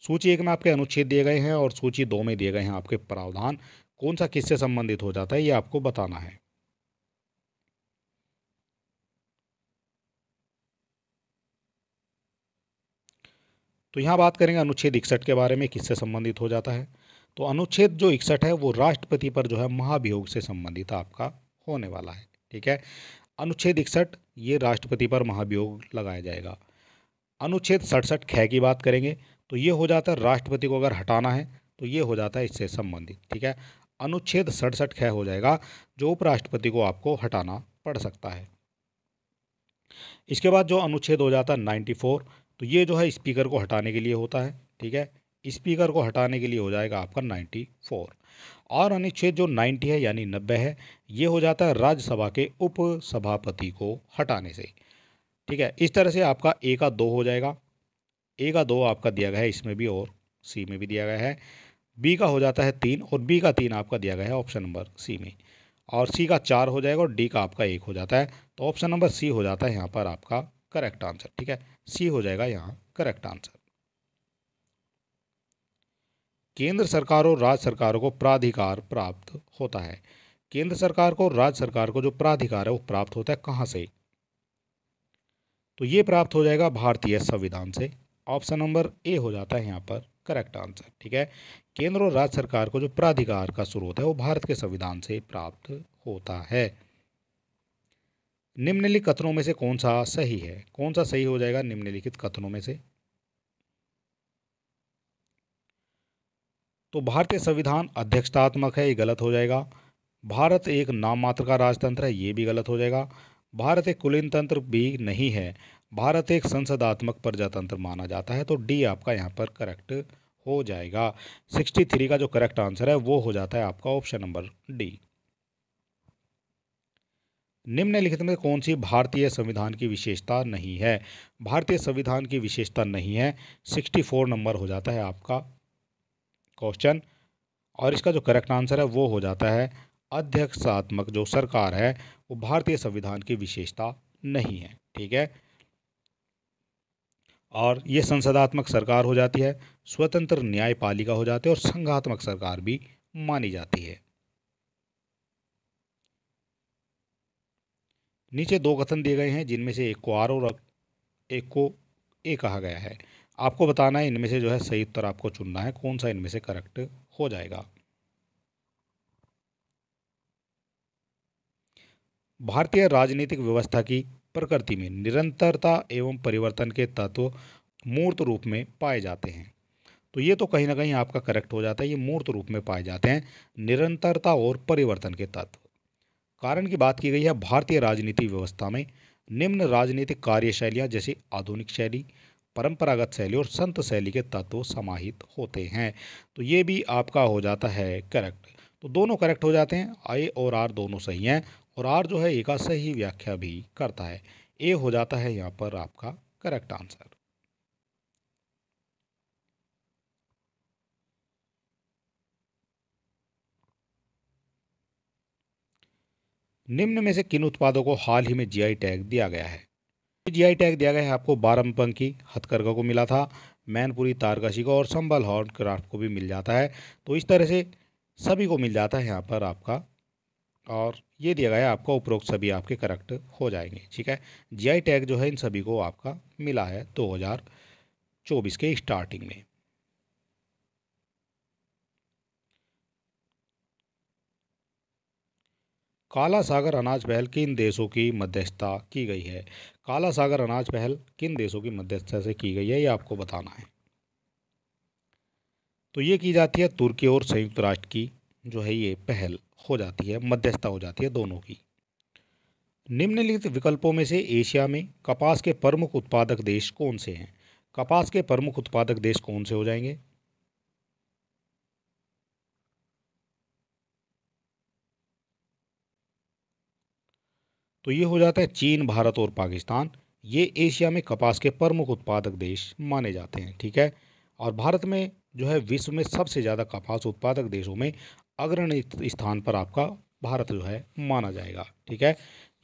सूची एक में आपके अनुच्छेद दिए गए हैं और सूची दो में दिए गए हैं आपके प्रावधान कौन सा किससे संबंधित हो जाता है ये आपको बताना है तो यहाँ बात करेंगे अनुच्छेद इकसठ के बारे में किससे संबंधित हो जाता है तो अनुच्छेद जो इकसठ है वो राष्ट्रपति पर जो है महाभियोग से संबंधित आपका होने वाला है ठीक है अनुच्छेद इकसठ ये राष्ट्रपति पर महाभियोग लगाया जाएगा अनुच्छेद सड़सठ खै की बात करेंगे तो ये हो जाता है राष्ट्रपति को अगर हटाना है तो ये हो जाता है इससे संबंधित ठीक है अनुच्छेद सड़सठ खै हो जाएगा जो उपराष्ट्रपति को आपको हटाना पड़ सकता है इसके बाद जो अनुच्छेद हो जाता है नाइन्टी फोर तो ये जो है स्पीकर को हटाने के लिए होता है ठीक है स्पीकर को हटाने के लिए हो जाएगा आपका 94 और अनुच्छेद जो 90 है यानी 90 है ये हो जाता है राज्यसभा के उप सभापति को हटाने से ठीक है इस तरह से आपका ए का दो हो जाएगा ए का दो आपका दिया गया है इसमें भी और सी में भी दिया गया है बी का हो जाता है तीन और बी का तीन आपका दिया गया है ऑप्शन नंबर सी में और सी का चार हो जाएगा और डी का आपका एक हो जाता है तो ऑप्शन नंबर सी हो जाता है यहाँ पर आपका करेक्ट आंसर ठीक है सी हो जाएगा यहाँ करेक्ट आंसर केंद्र सरकार और राज्य सरकारों को प्राधिकार प्राप्त होता है केंद्र सरकार को राज्य सरकार को जो प्राधिकार है वो प्राप्त होता है कहाँ से तो ये प्राप्त हो जाएगा भारतीय संविधान से ऑप्शन नंबर ए हो जाता है यहाँ पर करेक्ट आंसर ठीक है केंद्र और राज्य सरकार को जो प्राधिकार का स्रोत है वो भारत के संविधान से प्राप्त होता है निम्नलिखित कथनों में से कौन सा सही है कौन सा सही हो जाएगा निम्नलिखित कथनों में से तो भारतीय संविधान अध्यक्षतात्मक है ये गलत हो जाएगा भारत एक नाम मात्र का राजतंत्र है ये भी गलत हो जाएगा भारत एक कुलीन तंत्र भी नहीं है भारत एक संसदात्मक प्रजातंत्र माना जाता है तो डी आपका यहाँ पर करेक्ट हो जाएगा सिक्सटी थ्री का जो करेक्ट आंसर है वो हो जाता है आपका ऑप्शन नंबर डी निम्नलिखित में कौन सी भारतीय संविधान की विशेषता नहीं है भारतीय संविधान की विशेषता नहीं है सिक्सटी फोर नंबर हो जाता है आपका क्वेश्चन और इसका जो करेक्ट आंसर है वो हो जाता है अध्यक्षात्मक जो सरकार है वो भारतीय संविधान की विशेषता नहीं है ठीक है और ये संसदात्मक सरकार हो जाती है स्वतंत्र न्यायपालिका हो जाती है और संघात्मक सरकार भी मानी जाती है नीचे दो कथन दिए गए हैं जिनमें से एक को आर और एक को ए कहा गया है आपको बताना है इनमें से जो है सही उत्तर आपको चुनना है कौन सा इनमें से करेक्ट हो जाएगा भारतीय राजनीतिक व्यवस्था की प्रकृति में निरंतरता एवं परिवर्तन के तत्व मूर्त रूप में पाए जाते हैं तो ये तो कहीं ना कहीं आपका करेक्ट हो जाता है ये मूर्त रूप में पाए जाते हैं निरंतरता और परिवर्तन के तत्व कारण की बात की गई है भारतीय राजनीति व्यवस्था में निम्न राजनीतिक कार्यशैलियाँ जैसे आधुनिक शैली परंपरागत शैली और संत शैली के तत्व समाहित होते हैं तो ये भी आपका हो जाता है करेक्ट तो दोनों करेक्ट हो जाते हैं ए और आर दोनों सही हैं और आर जो है एक का सही व्याख्या भी करता है ए हो जाता है यहाँ पर आपका करेक्ट आंसर निम्न में से किन उत्पादों को हाल ही में जीआई टैग दिया गया है जीआई टैग दिया गया है आपको बारहपंखी हथकरघा को मिला था मैनपुरी तारकाशी को और संबल हॉर्न क्राफ्ट को भी मिल जाता है तो इस तरह से सभी को मिल जाता है यहाँ पर आपका और ये दिया गया है आपका उपरोक्त सभी आपके करेक्ट हो जाएंगे ठीक है जीआई टैग जो है इन सभी को आपका मिला है 2024 के स्टार्टिंग में काला सागर अनाज पहल किन देशों की मध्यस्थता की गई है काला सागर अनाज पहल किन देशों की मध्यस्थता से की गई है ये आपको बताना है तो ये की जाती है तुर्की और संयुक्त राष्ट्र की जो है ये पहल हो जाती है मध्यस्थता हो जाती है दोनों की निम्नलिखित विकल्पों में से एशिया में कपास के प्रमुख उत्पादक देश कौन से हैं कपास के प्रमुख उत्पादक देश कौन से हो जाएंगे तो ये हो जाता है चीन भारत और पाकिस्तान ये एशिया में कपास के प्रमुख उत्पादक देश माने जाते हैं ठीक है और भारत में जो है विश्व में सबसे ज़्यादा कपास उत्पादक देशों में अग्रणी स्थान पर आपका भारत जो है माना जाएगा ठीक है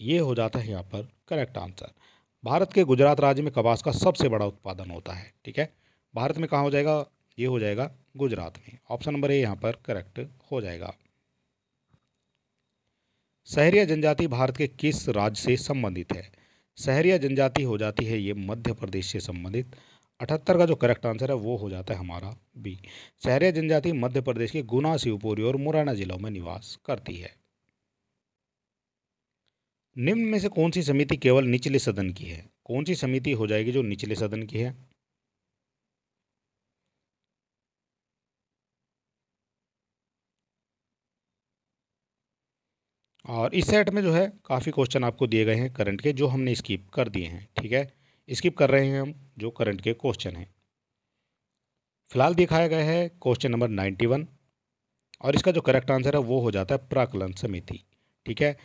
ये हो जाता है यहाँ पर करेक्ट आंसर भारत के गुजरात राज्य में कपास का सबसे बड़ा उत्पादन होता है ठीक है भारत में कहाँ हो जाएगा ये हो जाएगा गुजरात में ऑप्शन नंबर ए यहाँ पर करेक्ट हो जाएगा सहरिया जनजाति भारत के किस राज्य से संबंधित है सहरिया जनजाति हो जाती है ये मध्य प्रदेश से संबंधित अठहत्तर का जो करेक्ट आंसर है वो हो जाता है हमारा बी सहरिया जनजाति मध्य प्रदेश के गुना शिवपुरी और मुरैना जिलों में निवास करती है निम्न में से कौन सी समिति केवल निचले सदन की है कौन सी समिति हो जाएगी जो निचले सदन की है और इस सेट में जो है काफ़ी क्वेश्चन आपको दिए गए हैं करंट के जो हमने स्किप कर दिए हैं ठीक है स्किप कर रहे हैं हम जो करंट के क्वेश्चन हैं फिलहाल दिखाया गया है क्वेश्चन नंबर नाइन्टी वन और इसका जो करेक्ट आंसर है वो हो जाता है प्राकलन समिति ठीक है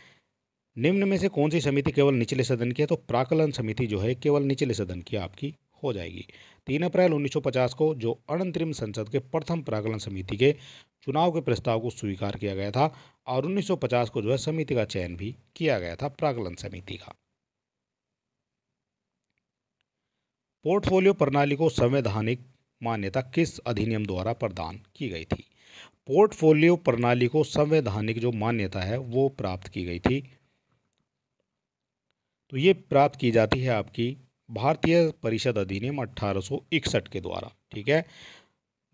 निम्न में से कौन सी समिति केवल निचले सदन की है तो प्राकलन समिति जो है केवल निचले सदन की आपकी हो जाएगी तीन अप्रैल 1950 को जो अनंतरिम संसद के प्रथम प्राकलन समिति के चुनाव के प्रस्ताव को स्वीकार किया गया था और 1950 को जो है समिति का चयन भी किया गया था प्राकलन समिति का पोर्टफोलियो प्रणाली को संवैधानिक मान्यता किस अधिनियम द्वारा प्रदान की गई थी पोर्टफोलियो प्रणाली को संवैधानिक जो मान्यता है वो प्राप्त की गई थी तो ये प्राप्त की जाती है आपकी भारतीय परिषद अधिनियम अठारह के द्वारा ठीक है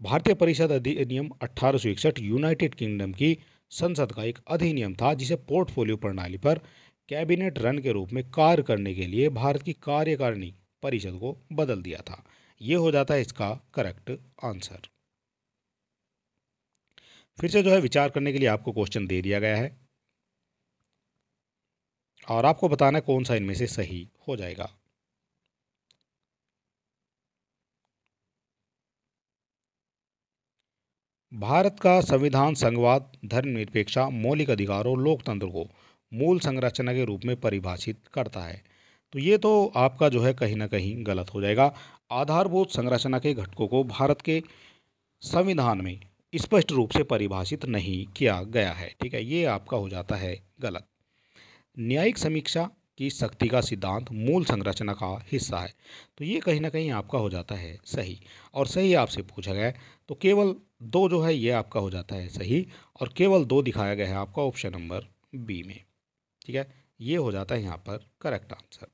भारतीय परिषद अधिनियम अठारह यूनाइटेड किंगडम की संसद का एक अधिनियम था जिसे पोर्टफोलियो प्रणाली पर कैबिनेट रन के रूप में कार्य करने के लिए भारत की कार्यकारिणी परिषद को बदल दिया था यह हो जाता है इसका करेक्ट आंसर फिर से जो है विचार करने के लिए आपको क्वेश्चन दे दिया गया है और आपको बताना कौन सा इनमें से सही हो जाएगा भारत का संविधान संघवाद धर्मनिरपेक्षा मौलिक अधिकारों लोकतंत्र को मूल संरचना के रूप में परिभाषित करता है तो ये तो आपका जो है कहीं ना कहीं गलत हो जाएगा आधारभूत संरचना के घटकों को भारत के संविधान में स्पष्ट रूप से परिभाषित नहीं किया गया है ठीक है ये आपका हो जाता है गलत न्यायिक समीक्षा की शक्ति का सिद्धांत मूल संरचना का हिस्सा है तो ये कहीं ना कहीं आपका हो जाता है सही और सही आपसे पूछा गया तो केवल दो जो है ये आपका हो जाता है सही और केवल दो दिखाया गया है आपका ऑप्शन नंबर बी में ठीक है ये हो जाता है यहाँ पर करेक्ट आंसर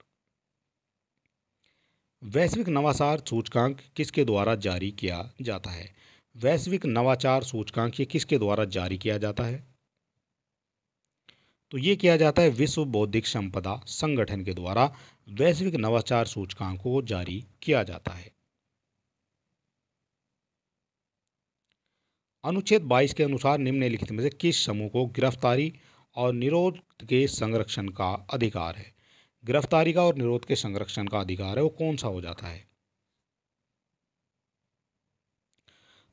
वैश्विक नवाचार सूचकांक किसके द्वारा जारी किया जाता है वैश्विक नवाचार सूचकांक ये किसके द्वारा जारी किया जाता है तो ये किया जाता है विश्व बौद्धिक संपदा संगठन के द्वारा वैश्विक नवाचार सूचकांक को जारी किया जाता है अनुच्छेद 22 के अनुसार निम्नलिखित में से किस समूह को गिरफ्तारी और निरोध के संरक्षण का अधिकार है गिरफ्तारी का और निरोध के संरक्षण का अधिकार है वो कौन सा हो जाता है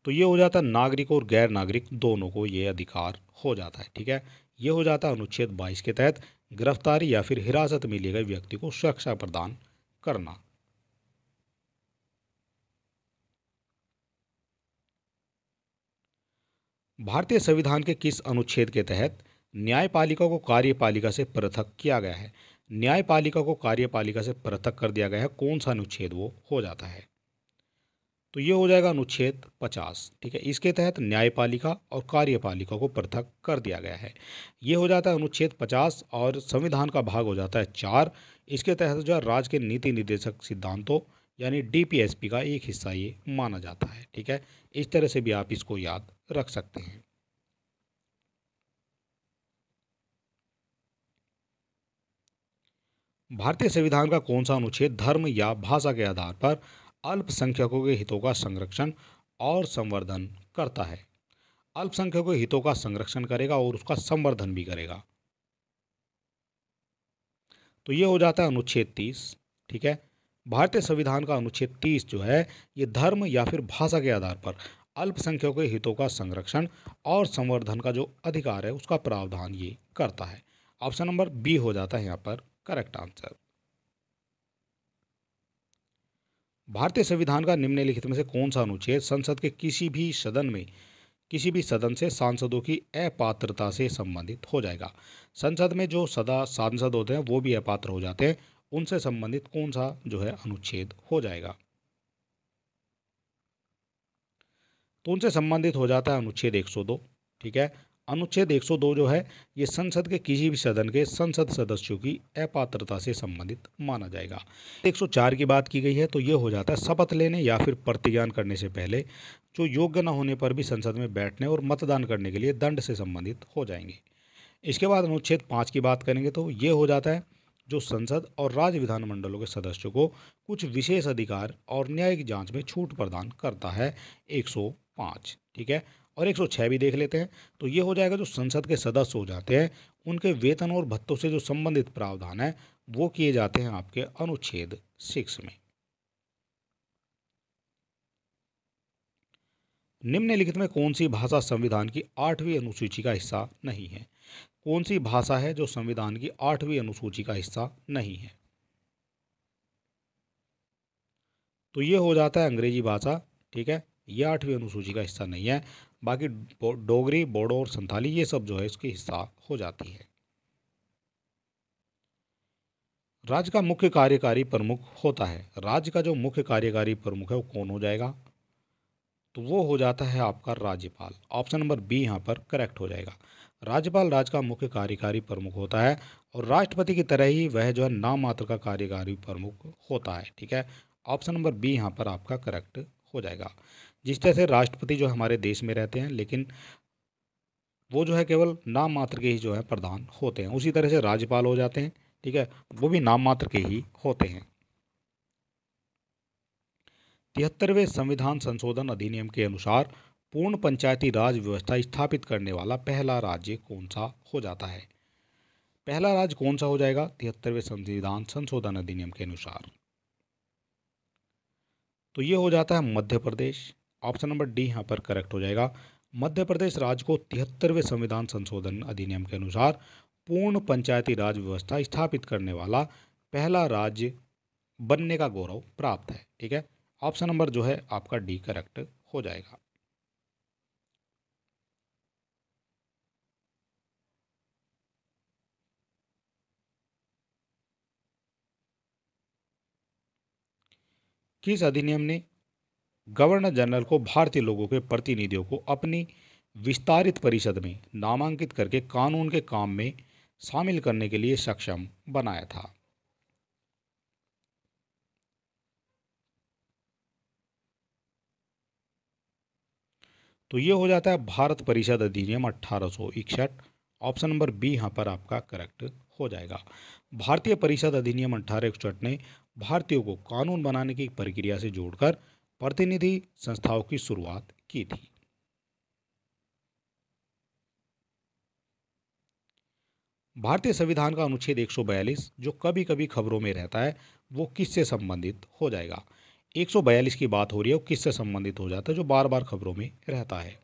तो ये हो जाता है नागरिक और गैर नागरिक दोनों को ये अधिकार हो जाता है ठीक है ये हो जाता है अनुच्छेद 22 के तहत गिरफ्तारी या फिर हिरासत में लिए गए व्यक्ति को सुरक्षा प्रदान करना भारतीय संविधान के किस अनुच्छेद के तहत न्यायपालिका को कार्यपालिका से पृथक किया गया है न्यायपालिका को कार्यपालिका से पृथक कर दिया गया है कौन सा अनुच्छेद वो हो जाता है तो ये हो जाएगा अनुच्छेद 50 ठीक है इसके तहत न्यायपालिका और कार्यपालिका को पृथक कर दिया गया है ये हो जाता है अनुच्छेद 50 और संविधान का भाग हो जाता है चार इसके तहत जो राज्य के नीति निर्देशक सिद्धांतों यानी डीपीएसपी का एक हिस्सा ये माना जाता है ठीक है इस तरह से भी आप इसको याद रख सकते हैं भारतीय संविधान का कौन सा अनुच्छेद धर्म या भाषा के आधार पर अल्पसंख्यकों के हितों का संरक्षण और संवर्धन करता है अल्पसंख्यकों के हितों का संरक्षण करेगा और उसका संवर्धन भी करेगा तो ये हो जाता है अनुच्छेद तीस ठीक है भारतीय संविधान का अनुच्छेद तीस जो है ये धर्म या फिर भाषा के आधार पर अल्पसंख्यकों के हितों का संरक्षण और संवर्धन का जो अधिकार है उसका प्रावधान ये करता है ऑप्शन नंबर बी हो जाता है यहाँ पर करेक्ट आंसर भारतीय संविधान का निम्नलिखित में से कौन सा अनुच्छेद संसद के किसी भी सदन में किसी भी सदन से सांसदों की अपात्रता से संबंधित हो जाएगा संसद में जो सदा सांसद होते हैं वो भी अपात्र हो जाते हैं उनसे संबंधित कौन सा जो है अनुच्छेद हो जाएगा तो उनसे संबंधित हो जाता है अनुच्छेद 102 ठीक है अनुच्छेद 102 जो है ये संसद के किसी भी सदन के संसद सदस्यों की अपात्रता से संबंधित माना जाएगा 104 की बात की गई है तो ये हो जाता है शपथ लेने या फिर प्रतिज्ञान करने से पहले जो योग्य न होने पर भी संसद में बैठने और मतदान करने के लिए दंड से संबंधित हो जाएंगे इसके बाद अनुच्छेद पाँच की बात करेंगे तो ये हो जाता है जो संसद और राज्य विधानमंडलों के सदस्यों को कुछ विशेष अधिकार और न्यायिक जांच में छूट प्रदान करता है एक पाँच ठीक है और एक सौ छः भी देख लेते हैं तो ये हो जाएगा जो संसद के सदस्य हो जाते हैं उनके वेतन और भत्तों से जो संबंधित प्रावधान है वो किए जाते हैं आपके अनुच्छेद सिक्स में निम्नलिखित में कौन सी भाषा संविधान की आठवीं अनुसूची का हिस्सा नहीं है कौन सी भाषा है जो संविधान की आठवीं अनुसूची का हिस्सा नहीं है तो ये हो जाता है अंग्रेजी भाषा ठीक है यह आठवीं अनुसूची का हिस्सा नहीं है बाकी डोगरी बोडो और संथाली ये सब जो है इसकी हिस्सा हो जाती है राज्य का मुख्य कार्यकारी प्रमुख होता है राज्य का जो मुख्य कार्यकारी प्रमुख है वो कौन हो जाएगा तो वो हो जाता है आपका राज्यपाल ऑप्शन नंबर बी यहाँ पर करेक्ट हो जाएगा राज्यपाल राज्य का मुख्य कार्यकारी प्रमुख होता है और राष्ट्रपति की तरह ही वह जो है नाम मात्र का कार्यकारी प्रमुख होता है ठीक है ऑप्शन नंबर बी यहाँ पर आपका करेक्ट हो जाएगा जिस तरह से राष्ट्रपति जो हमारे देश में रहते हैं लेकिन वो जो है केवल नाम मात्र के ही जो है प्रधान होते हैं उसी तरह से राज्यपाल हो जाते हैं ठीक है वो भी नाम मात्र के ही होते हैं तिहत्तरवें संविधान संशोधन अधिनियम के अनुसार पूर्ण पंचायती राज व्यवस्था स्थापित करने वाला पहला राज्य कौन सा हो जाता है पहला राज्य कौन सा हो जाएगा तिहत्तरवें संविधान संशोधन अधिनियम के अनुसार तो ये हो जाता है Madhya Pradesh option number D यहाँ पर करेक्ट हो जाएगा मध्य प्रदेश राज्य को तिहत्तरवें संविधान संशोधन अधिनियम के अनुसार पूर्ण पंचायती राज व्यवस्था स्थापित करने वाला पहला राज्य बनने का गौरव प्राप्त है ठीक है ऑप्शन नंबर जो है आपका डी करेक्ट हो जाएगा किस अधिनियम ने गवर्नर जनरल को भारतीय लोगों के प्रतिनिधियों को अपनी विस्तारित परिषद में नामांकित करके कानून के काम में शामिल करने के लिए सक्षम बनाया था तो ये हो जाता है भारत परिषद अधिनियम इकसठ ऑप्शन नंबर बी यहाँ पर आपका करेक्ट हो जाएगा भारतीय परिषद अधिनियम इकसठ ने भारतीयों को कानून बनाने की प्रक्रिया से जोड़कर प्रतिनिधि संस्थाओं की शुरुआत की थी भारतीय संविधान का अनुच्छेद 142 जो कभी कभी खबरों में रहता है वो किससे संबंधित हो जाएगा 142 की बात हो रही है वो किससे संबंधित हो जाता है जो बार बार खबरों में रहता है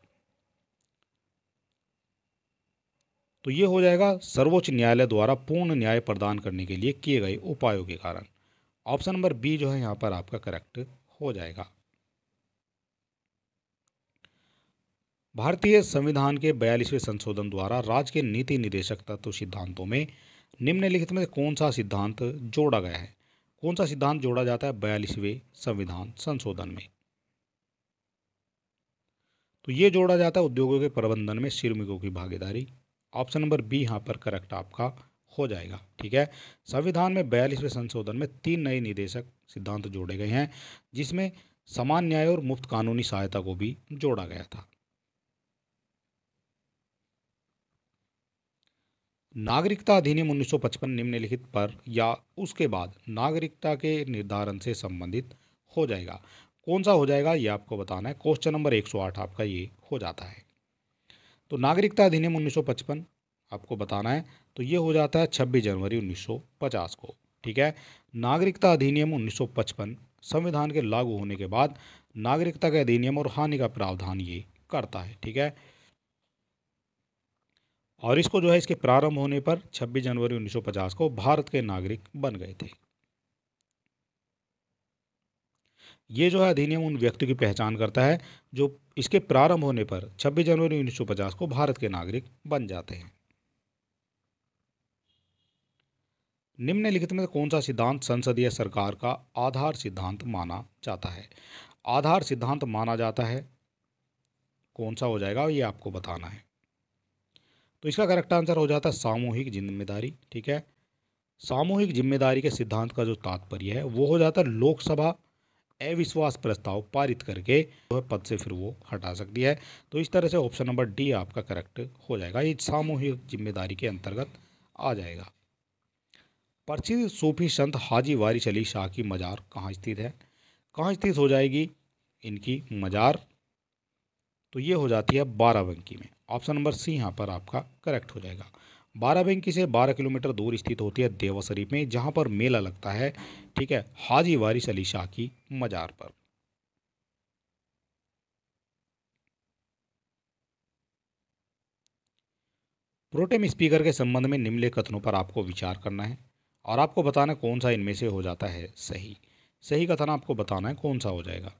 तो ये हो जाएगा सर्वोच्च न्यायालय द्वारा पूर्ण न्याय प्रदान करने के लिए किए गए उपायों के कारण ऑप्शन नंबर बी जो है यहाँ पर आपका करेक्ट हो जाएगा भारतीय संविधान के बयालीसवें संशोधन द्वारा राज्य के नीति निदेशक तत्व सिद्धांतों में निम्नलिखित में कौन सा सिद्धांत जोड़ा गया है कौन सा सिद्धांत जोड़ा जाता है बयालीसवें संविधान संशोधन में तो ये जोड़ा जाता है उद्योगों के प्रबंधन में श्रमिकों की भागीदारी ऑप्शन नंबर बी यहाँ पर करेक्ट आपका हो जाएगा ठीक है संविधान में बयालीसवें संशोधन में तीन नए निदेशक सिद्धांत जोड़े गए हैं जिसमें समान न्याय और मुफ्त कानूनी सहायता को भी जोड़ा गया था नागरिकता अधिनियम 1955 निम्नलिखित पर या उसके बाद नागरिकता के निर्धारण से संबंधित हो जाएगा कौन सा हो जाएगा ये आपको बताना है क्वेश्चन नंबर 108 आपका ये हो जाता है तो नागरिकता अधिनियम 1955 आपको बताना है तो ये हो जाता है 26 जनवरी 1950 को ठीक है नागरिकता अधिनियम 1955 संविधान के लागू होने के बाद नागरिकता के अधिनियम और हानि का प्रावधान ये करता है ठीक है और इसको जो है इसके प्रारंभ होने पर 26 जनवरी 1950 को भारत के नागरिक बन गए थे ये जो है अधिनियम उन व्यक्तियों की पहचान करता है जो इसके प्रारंभ होने पर 26 जनवरी 1950 को भारत के नागरिक बन जाते हैं निम्नलिखित में कौन सा सिद्धांत संसदीय सरकार का आधार सिद्धांत माना जाता है आधार सिद्धांत माना जाता है कौन सा हो जाएगा ये आपको बताना है तो इसका करेक्ट आंसर हो जाता है सामूहिक जिम्मेदारी ठीक है सामूहिक जिम्मेदारी के सिद्धांत का जो तात्पर्य है वो हो जाता है लोकसभा अविश्वास प्रस्ताव पारित करके वह है पद से फिर वो हटा सकती है तो इस तरह से ऑप्शन नंबर डी आपका करेक्ट हो जाएगा ये सामूहिक जिम्मेदारी के अंतर्गत आ जाएगा प्रसिद्ध सूफी संत हाजी वारिश अली शाह की मज़ार कहाँ स्थित है कहाँ स्थित हो जाएगी इनकी मज़ार तो ये हो जाती है बाराबंकी में ऑप्शन नंबर सी यहाँ पर आपका करेक्ट हो जाएगा बाराबंकी से 12 किलोमीटर दूर स्थित होती है देवा शरीफ में जहाँ पर मेला लगता है ठीक है हाजी वारिस अली शाह की मज़ार पर प्रोटेम स्पीकर के संबंध में निम्नलिखित कथनों पर आपको विचार करना है और आपको बताना कौन सा इनमें से हो जाता है सही सही कथन आपको बताना है कौन सा हो जाएगा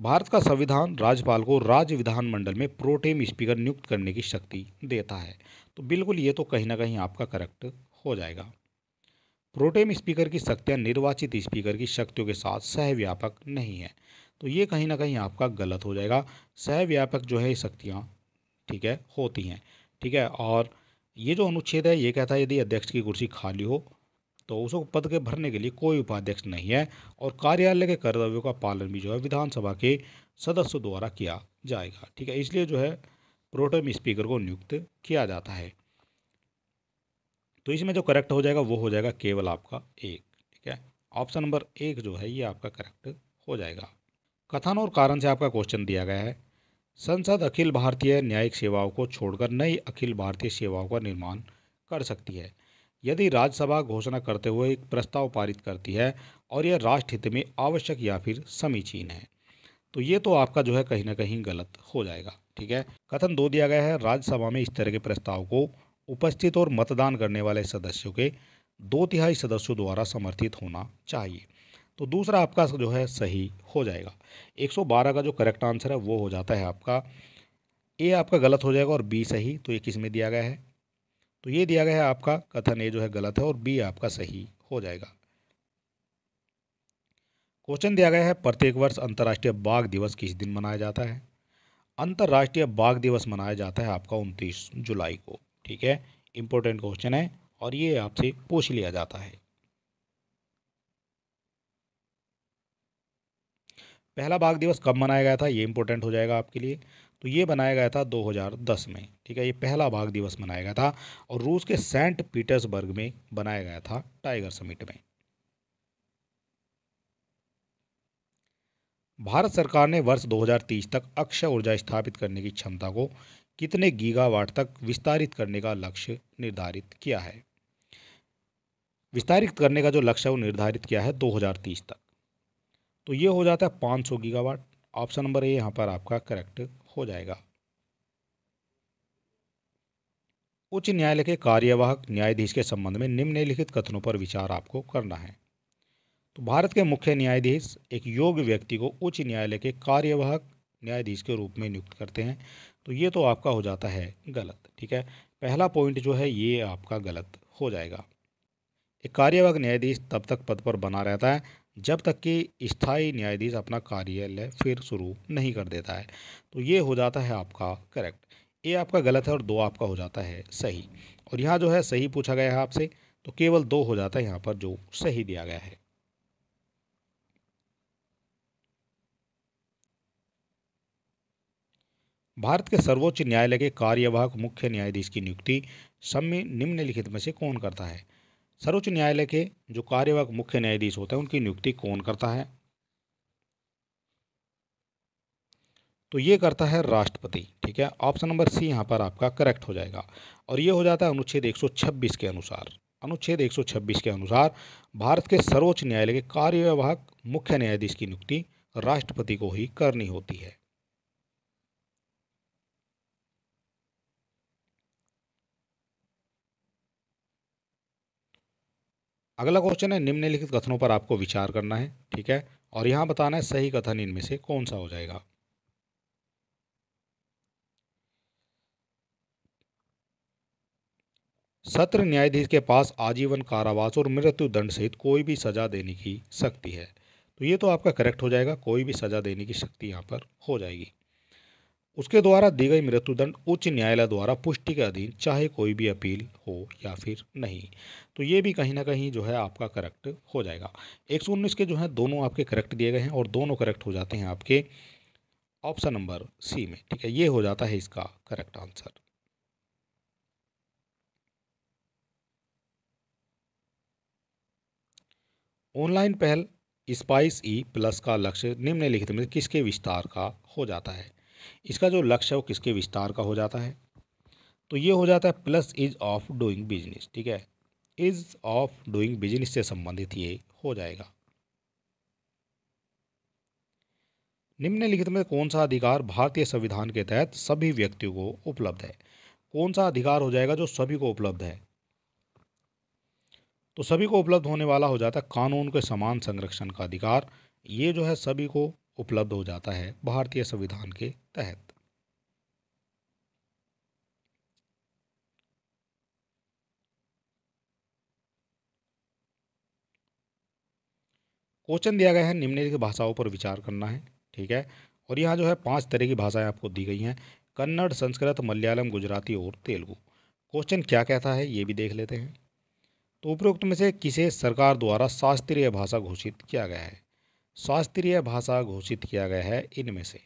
भारत का संविधान राज्यपाल को राज्य विधानमंडल में प्रोटेम स्पीकर नियुक्त करने की शक्ति देता है तो बिल्कुल ये तो कहीं ना कहीं आपका करेक्ट हो जाएगा प्रोटेम स्पीकर की शक्तियाँ निर्वाचित स्पीकर की शक्तियों के साथ सहव्यापक नहीं है तो ये कहीं ना कहीं आपका गलत हो जाएगा सहव्यापक जो है शक्तियाँ ठीक है होती हैं ठीक है और ये जो अनुच्छेद है ये कहता है यदि अध्यक्ष की कुर्सी खाली हो तो उसको पद के भरने के लिए कोई उपाध्यक्ष नहीं है और कार्यालय के कर्तव्यों का पालन भी जो है विधानसभा के सदस्यों द्वारा किया जाएगा ठीक है इसलिए जो है प्रोटेम स्पीकर को नियुक्त किया जाता है तो इसमें जो करेक्ट हो जाएगा वो हो जाएगा केवल आपका एक ठीक है ऑप्शन नंबर एक जो है ये आपका करेक्ट हो जाएगा कथन और कारण से आपका क्वेश्चन दिया गया है संसद अखिल भारतीय न्यायिक सेवाओं को छोड़कर नई अखिल भारतीय सेवाओं का निर्माण कर सकती है यदि राज्यसभा घोषणा करते हुए एक प्रस्ताव पारित करती है और यह राष्ट्र हित में आवश्यक या फिर समीचीन है तो ये तो आपका जो है कहीं ना कहीं गलत हो जाएगा ठीक है कथन दो दिया गया है राज्यसभा में इस तरह के प्रस्ताव को उपस्थित और मतदान करने वाले सदस्यों के दो तिहाई सदस्यों द्वारा समर्थित होना चाहिए तो दूसरा आपका जो है सही हो जाएगा 112 का जो करेक्ट आंसर है वो हो जाता है आपका ए आपका गलत हो जाएगा और बी सही तो ये किस में दिया गया है तो ये दिया गया है आपका कथन ए जो है गलत है और बी आपका सही हो जाएगा क्वेश्चन दिया गया है प्रत्येक वर्ष अंतर्राष्ट्रीय बाघ दिवस किस दिन मनाया जाता है अंतर्राष्ट्रीय बाघ दिवस मनाया जाता है आपका उनतीस जुलाई को ठीक है इंपॉर्टेंट क्वेश्चन है और ये आपसे पूछ लिया जाता है पहला बाघ दिवस कब मनाया गया था ये इंपॉर्टेंट हो जाएगा आपके लिए तो ये बनाया गया था 2010 में ठीक है ये पहला बाघ दिवस मनाया गया था और रूस के सेंट पीटर्सबर्ग में बनाया गया था टाइगर समिट में भारत सरकार ने वर्ष 2030 तक अक्षय ऊर्जा स्थापित करने की क्षमता को कितने गीगावाट तक विस्तारित करने का लक्ष्य निर्धारित किया है विस्तारित करने का जो लक्ष्य है वो निर्धारित किया है 2030 तक तो ये हो जाता है 500 गीगावाट ऑप्शन नंबर ए यहाँ पर आपका करेक्ट हो जाएगा उच्च न्यायालय के कार्यवाहक न्यायाधीश के संबंध में निम्नलिखित कथनों पर विचार आपको करना है तो भारत के मुख्य न्यायाधीश एक योग्य व्यक्ति को उच्च न्यायालय के कार्यवाहक न्यायाधीश के रूप में नियुक्त करते हैं तो ये तो आपका हो जाता है गलत ठीक है पहला पॉइंट जो है ये आपका गलत हो जाएगा एक कार्यवाहक न्यायाधीश तब तक पद पर बना रहता है जब तक कि स्थायी न्यायाधीश अपना कार्यालय फिर शुरू नहीं कर देता है तो ये हो जाता है आपका करेक्ट ए आपका गलत है और दो आपका हो जाता है सही और यहाँ जो है सही पूछा गया है आपसे तो केवल दो हो जाता है यहाँ पर जो सही दिया गया है भारत के सर्वोच्च न्यायालय के कार्यवाहक मुख्य न्यायाधीश की नियुक्ति सम्य निम्नलिखित में से कौन करता है सर्वोच्च न्यायालय के जो कार्यवाहक मुख्य न्यायाधीश होते हैं उनकी नियुक्ति कौन करता है तो ये करता है राष्ट्रपति ठीक है ऑप्शन नंबर सी यहाँ पर आपका करेक्ट हो जाएगा और ये हो जाता है अनुच्छेद 126 के अनुसार अनुच्छेद 126 के अनुसार भारत के सर्वोच्च न्यायालय के कार्यवाहक मुख्य न्यायाधीश की नियुक्ति राष्ट्रपति को ही करनी होती है अगला क्वेश्चन है निम्नलिखित कथनों पर आपको विचार करना है ठीक है और यहाँ बताना है सही कथन इनमें से कौन सा हो जाएगा सत्र न्यायाधीश के पास आजीवन कारावास और मृत्यु दंड सहित कोई भी सजा देने की शक्ति है तो ये तो आपका करेक्ट हो जाएगा कोई भी सजा देने की शक्ति यहाँ पर हो जाएगी उसके द्वारा दी गई मृत्युदंड उच्च न्यायालय द्वारा पुष्टि के अधीन चाहे कोई भी अपील हो या फिर नहीं तो ये भी कहीं ना कहीं जो है आपका करेक्ट हो जाएगा एक सौ उन्नीस के जो है दोनों आपके करेक्ट दिए गए हैं और दोनों करेक्ट हो जाते हैं आपके ऑप्शन नंबर सी में ठीक है ये हो जाता है इसका करेक्ट आंसर ऑनलाइन पहल स्पाइस ई प्लस का लक्ष्य निम्नलिखित में किसके विस्तार का हो जाता है इसका जो लक्ष्य है वो किसके विस्तार का हो जाता है तो ये हो जाता है plus ease of doing business ठीक है इज ऑफ डूइंग बिजनेस से संबंधित ये हो जाएगा निम्नलिखित में कौन सा अधिकार भारतीय संविधान के तहत सभी व्यक्तियों को उपलब्ध है कौन सा अधिकार हो जाएगा जो सभी को उपलब्ध है तो सभी को उपलब्ध होने वाला हो जाता है कानून के समान संरक्षण का अधिकार ये जो है सभी को उपलब्ध हो जाता है भारतीय संविधान के तहत क्वेश्चन दिया गया है निम्नलिखित भाषाओं पर विचार करना है ठीक है और यहाँ जो है पांच तरह की भाषाएं आपको दी गई हैं कन्नड़ संस्कृत मलयालम गुजराती और तेलुगु क्वेश्चन क्या कहता है ये भी देख लेते हैं तो उपरोक्त में से किसे सरकार द्वारा शास्त्रीय भाषा घोषित किया गया है शास्त्रीय भाषा घोषित किया गया है इनमें से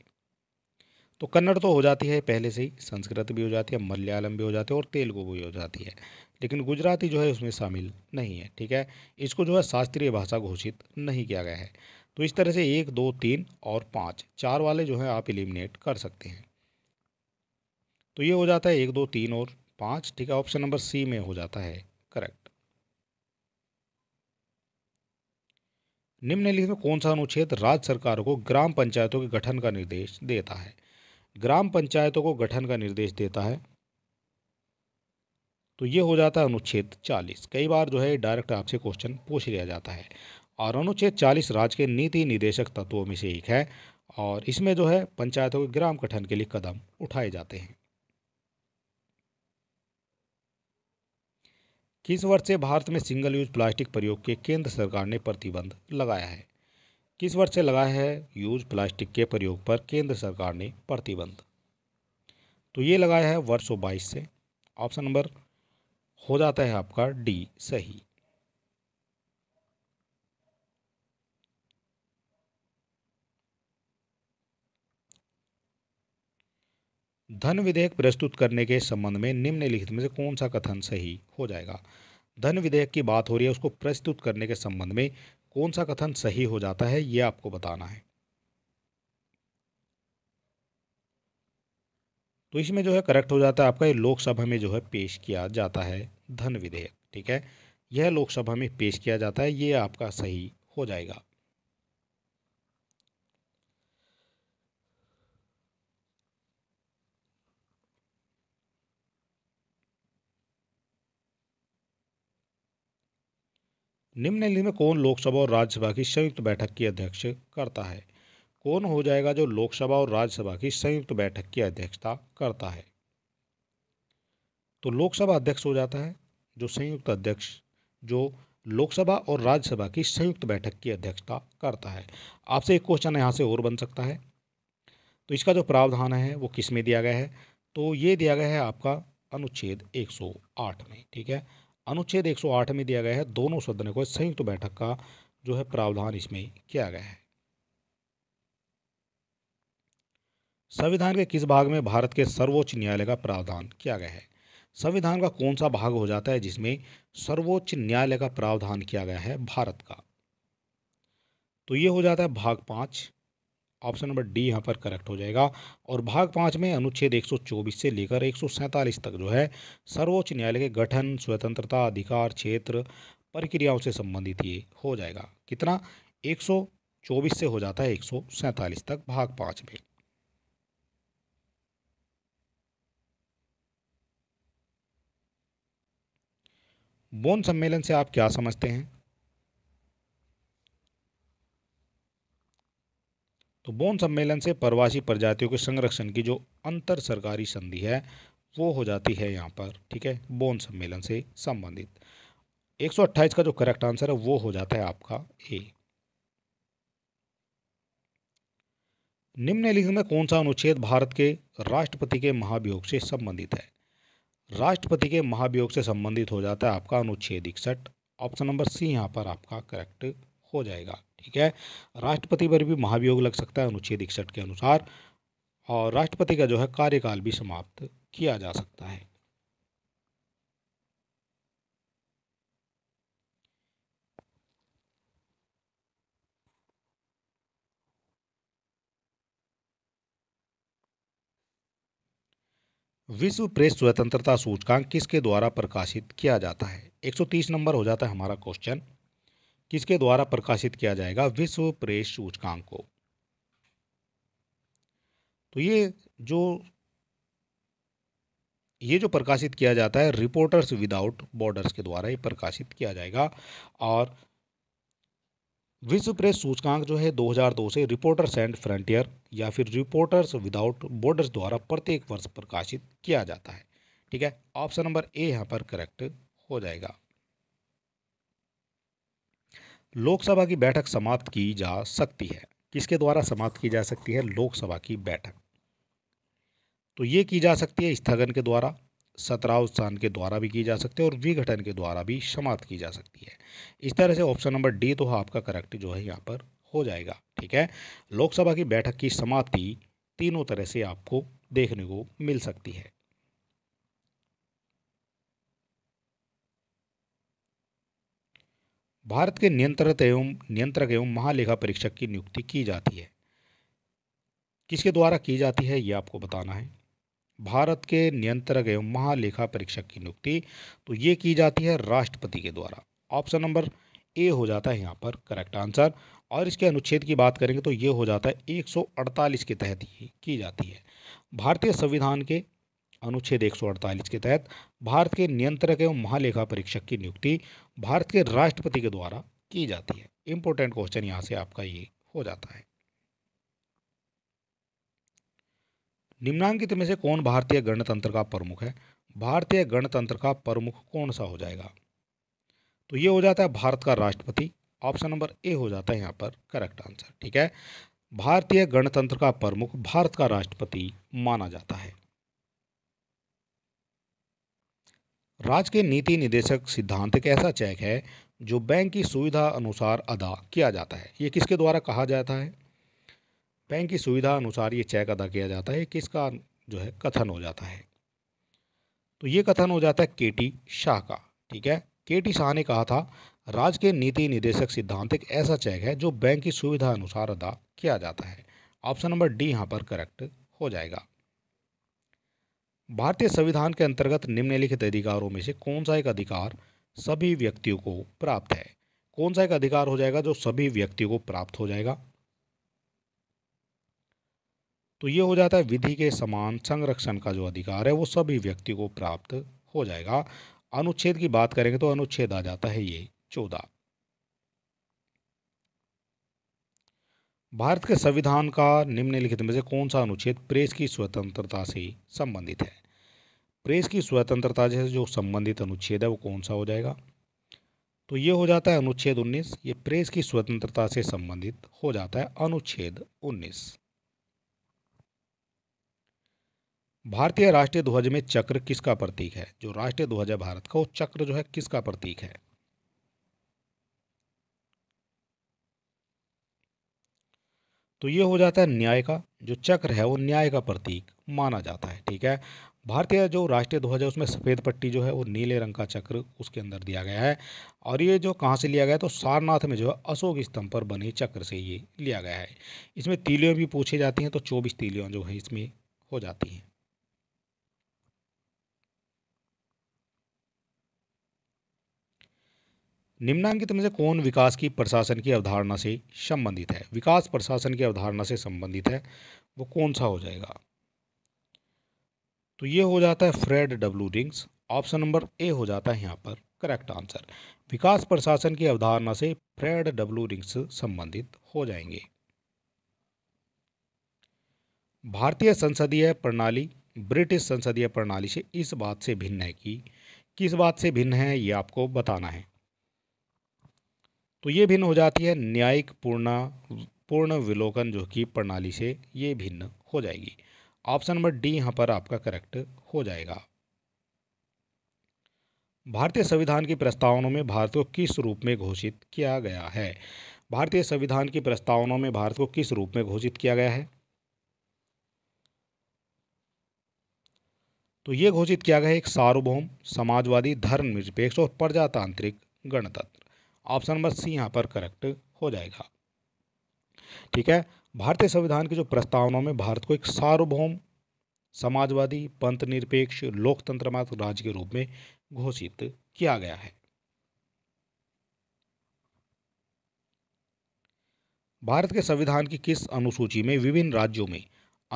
तो कन्नड़ तो हो जाती है पहले से ही संस्कृत भी हो जाती है मलयालम भी हो जाती है और तेलुगु भी हो जाती है लेकिन गुजराती जो है उसमें शामिल नहीं है ठीक है इसको जो है शास्त्रीय भाषा घोषित नहीं किया गया है तो इस तरह से एक दो तीन और पाँच चार वाले जो है आप इलिमिनेट कर सकते हैं तो ये हो जाता है एक दो तीन और पाँच ठीक है ऑप्शन नंबर सी में हो जाता है करेक्ट निम्नलिखित में कौन सा अनुच्छेद राज्य सरकार को ग्राम पंचायतों के गठन का निर्देश देता है ग्राम पंचायतों को गठन का निर्देश देता है तो ये हो जाता है अनुच्छेद 40 कई बार जो है डायरेक्ट आपसे क्वेश्चन पूछ लिया जाता है और अनुच्छेद 40 राज्य के नीति निदेशक तत्वों में से एक है और इसमें जो है पंचायतों के ग्राम गठन के लिए कदम उठाए जाते हैं किस वर्ष से भारत में सिंगल यूज प्लास्टिक प्रयोग के केंद्र सरकार ने प्रतिबंध लगाया है किस वर्ष से लगाया है यूज प्लास्टिक के प्रयोग पर केंद्र सरकार ने प्रतिबंध तो ये लगाया है वर्ष बाईस से ऑप्शन नंबर हो जाता है आपका डी सही धन विधेयक प्रस्तुत करने के संबंध में निम्नलिखित में से कौन सा कथन सही हो जाएगा धन विधेयक की बात हो रही है उसको प्रस्तुत करने के संबंध में कौन सा कथन सही हो जाता है यह आपको बताना है तो इसमें जो है करेक्ट हो जाता है आपका ये लोकसभा में जो है पेश किया जाता है धन विधेयक ठीक है यह लोकसभा में पेश किया जाता है ये आपका सही हो जाएगा निम्नलिखित में कौन लोकसभा और राज्यसभा की संयुक्त बैठक की अध्यक्ष करता है कौन हो जाएगा जो लोकसभा और राज्यसभा की संयुक्त बैठक की अध्यक्षता करता है तो लोकसभा अध्यक्ष हो जाता है जो संयुक्त अध्यक्ष जो लोकसभा और राज्यसभा की संयुक्त बैठक की अध्यक्षता करता है आपसे एक क्वेश्चन यहाँ से और बन सकता है तो इसका जो प्रावधान है वो किस में दिया गया है तो ये दिया गया है आपका अनुच्छेद 108 में ठीक है अनुच्छेद 108 में दिया गया है दोनों सदनों को संयुक्त बैठक का जो है प्रावधान इसमें किया गया है संविधान के किस भाग में भारत के सर्वोच्च न्यायालय का प्रावधान किया गया है संविधान का कौन सा भाग हो जाता है जिसमें सर्वोच्च न्यायालय का प्रावधान किया गया है भारत का तो ये हो जाता है भाग पाँच ऑप्शन नंबर डी यहाँ पर करेक्ट हो जाएगा और भाग पाँच में अनुच्छेद 124 से लेकर एक तक जो है सर्वोच्च न्यायालय के गठन स्वतंत्रता अधिकार क्षेत्र प्रक्रियाओं से संबंधित ये हो जाएगा कितना 124 से हो जाता है एक तक भाग पाँच में बोन सम्मेलन से आप क्या समझते हैं तो बोन सम्मेलन से प्रवासी प्रजातियों के संरक्षण की जो अंतर सरकारी संधि है वो हो जाती है यहाँ पर ठीक है बोन सम्मेलन से संबंधित 128 का जो करेक्ट आंसर है वो हो जाता है आपका ए निम्नलिखित में कौन सा अनुच्छेद भारत के राष्ट्रपति के महाभियोग से संबंधित है राष्ट्रपति के महाभियोग से संबंधित हो जाता है आपका अनुच्छेद इकसठ ऑप्शन नंबर सी यहाँ पर आपका करेक्ट हो जाएगा ठीक है राष्ट्रपति पर भी महाभियोग लग सकता है अनुच्छेद इकसठ के अनुसार और राष्ट्रपति का जो है कार्यकाल भी समाप्त किया जा सकता है विश्व प्रेस स्वतंत्रता सूचकांक किसके द्वारा प्रकाशित किया जाता है 130 नंबर हो जाता है हमारा क्वेश्चन किसके द्वारा प्रकाशित किया जाएगा विश्व प्रेस सूचकांक को तो ये जो ये जो प्रकाशित किया जाता है रिपोर्टर्स विदाउट बॉर्डर्स के द्वारा ये प्रकाशित किया जाएगा और विश्व प्रेस सूचकांक जो है 2002 से रिपोर्टर्स एंड फ्रंटियर या फिर रिपोर्टर्स विदाउट बॉर्डर्स द्वारा प्रत्येक वर्ष प्रकाशित किया जाता है ठीक है ऑप्शन नंबर ए यहाँ पर करेक्ट हो जाएगा लोकसभा की बैठक समाप्त की जा सकती है किसके द्वारा समाप्त की जा सकती है लोकसभा की बैठक तो ये की जा सकती है स्थगन के द्वारा सतराउत्थान के द्वारा भी की जा सकती है और विघटन के द्वारा भी समाप्त की जा सकती है इस तरह से ऑप्शन नंबर डी तो आपका करेक्ट जो है यहाँ पर हो जाएगा ठीक है लोकसभा की बैठक की समाप्ति तीनों तरह से आपको देखने को मिल सकती है भारत के नियंत्रित एवं नियंत्रक एवं महालेखा परीक्षक की नियुक्ति की जाती है किसके द्वारा की जाती है ये आपको बताना है भारत के नियंत्रक एवं महालेखा परीक्षक की नियुक्ति तो ये की जाती है राष्ट्रपति के द्वारा ऑप्शन नंबर ए हो जाता है यहाँ पर करेक्ट आंसर और इसके अनुच्छेद की बात करेंगे तो ये हो जाता है 148 के तहत ही की जाती है भारतीय संविधान के अनुच्छेद 148 के तहत भारत के नियंत्रक एवं महालेखा परीक्षक की नियुक्ति भारत के राष्ट्रपति के द्वारा की जाती है इंपॉर्टेंट क्वेश्चन यहाँ से आपका ये हो जाता है निम्नांकित में से कौन भारतीय गणतंत्र का प्रमुख है भारतीय गणतंत्र का प्रमुख कौन सा हो जाएगा तो ये हो जाता है भारत का राष्ट्रपति ऑप्शन नंबर ए हो जाता है यहाँ पर करेक्ट आंसर ठीक है भारतीय गणतंत्र का प्रमुख भारत का राष्ट्रपति माना जाता है राज्य के नीति निदेशक सिद्धांत एक ऐसा चेक है जो बैंक की सुविधा अनुसार अदा किया जाता है ये किसके द्वारा कहा जाता है बैंक की सुविधा अनुसार ये चेक अदा किया जाता है किसका जो है कथन हो जाता है तो ये कथन हो जाता है के टी शाह का ठीक है के टी शाह ने कहा था राज्य के नीति निदेशक सिद्धांत एक ऐसा चेक है जो बैंक की सुविधा अनुसार अदा किया जाता है ऑप्शन नंबर डी यहाँ पर करेक्ट हो जाएगा भारतीय संविधान के अंतर्गत निम्नलिखित अधिकारों में से कौन सा एक अधिकार सभी व्यक्तियों को प्राप्त है कौन सा एक अधिकार हो जाएगा जो सभी व्यक्तियों को प्राप्त हो जाएगा तो ये हो जाता है विधि के समान संरक्षण का जो अधिकार है वो सभी व्यक्तियों को प्राप्त हो जाएगा अनुच्छेद की बात करेंगे तो अनुच्छेद आ जाता है ये चौदह भारत के संविधान का निम्नलिखित में से कौन सा अनुच्छेद प्रेस की स्वतंत्रता से संबंधित है प्रेस की स्वतंत्रता से जो संबंधित अनुच्छेद है वो कौन सा हो जाएगा तो ये हो जाता है अनुच्छेद 19 ये प्रेस की स्वतंत्रता से संबंधित हो जाता है अनुच्छेद 19 भारतीय राष्ट्रीय ध्वज में चक्र किसका प्रतीक है जो राष्ट्रीय ध्वज है भारत का वो चक्र जो है किसका प्रतीक है तो ये हो जाता है न्याय का जो चक्र है वो न्याय का प्रतीक माना जाता है ठीक है भारतीय जो राष्ट्रीय ध्वज है उसमें सफ़ेद पट्टी जो है वो नीले रंग का चक्र उसके अंदर दिया गया है और ये जो कहाँ से लिया गया है तो सारनाथ में जो है अशोक स्तंभ पर बने चक्र से ये लिया गया है इसमें तीलियों भी पूछी जाती हैं तो चौबीस तीलियाँ जो है इसमें हो जाती हैं निम्नांकित में से कौन विकास की प्रशासन की अवधारणा से संबंधित है विकास प्रशासन की अवधारणा से संबंधित है वो कौन सा हो जाएगा तो ये हो जाता है Fred W Riggs option number A हो जाता है यहाँ पर करेक्ट आंसर विकास प्रशासन की अवधारणा से फ्रेड डब्ल्यू रिंग्स संबंधित हो जाएंगे भारतीय संसदीय प्रणाली ब्रिटिश संसदीय प्रणाली से इस बात से भिन्न है कि किस बात से भिन्न है ये आपको बताना है तो ये भिन्न हो जाती है न्यायिक पूर्णा पूर्ण विलोकन जो कि प्रणाली से ये भिन्न हो जाएगी ऑप्शन नंबर डी यहाँ पर आपका करेक्ट हो जाएगा भारतीय संविधान की प्रस्तावनों में भारत को किस रूप में घोषित किया गया है भारतीय संविधान की प्रस्तावनों में भारत को किस रूप में घोषित किया गया है तो ये घोषित किया गया एक सार्वभौम समाजवादी धर्मनिरपेक्ष और प्रजातांत्रिक गणतंत्र ऑप्शन नंबर सी यहाँ पर करेक्ट हो जाएगा ठीक है भारतीय संविधान की जो प्रस्तावनाओं में भारत को एक सार्वभौम समाजवादी पंथ निरपेक्ष लोकतंत्र राज्य के रूप में घोषित किया गया है भारत के संविधान की किस अनुसूची में विभिन्न राज्यों में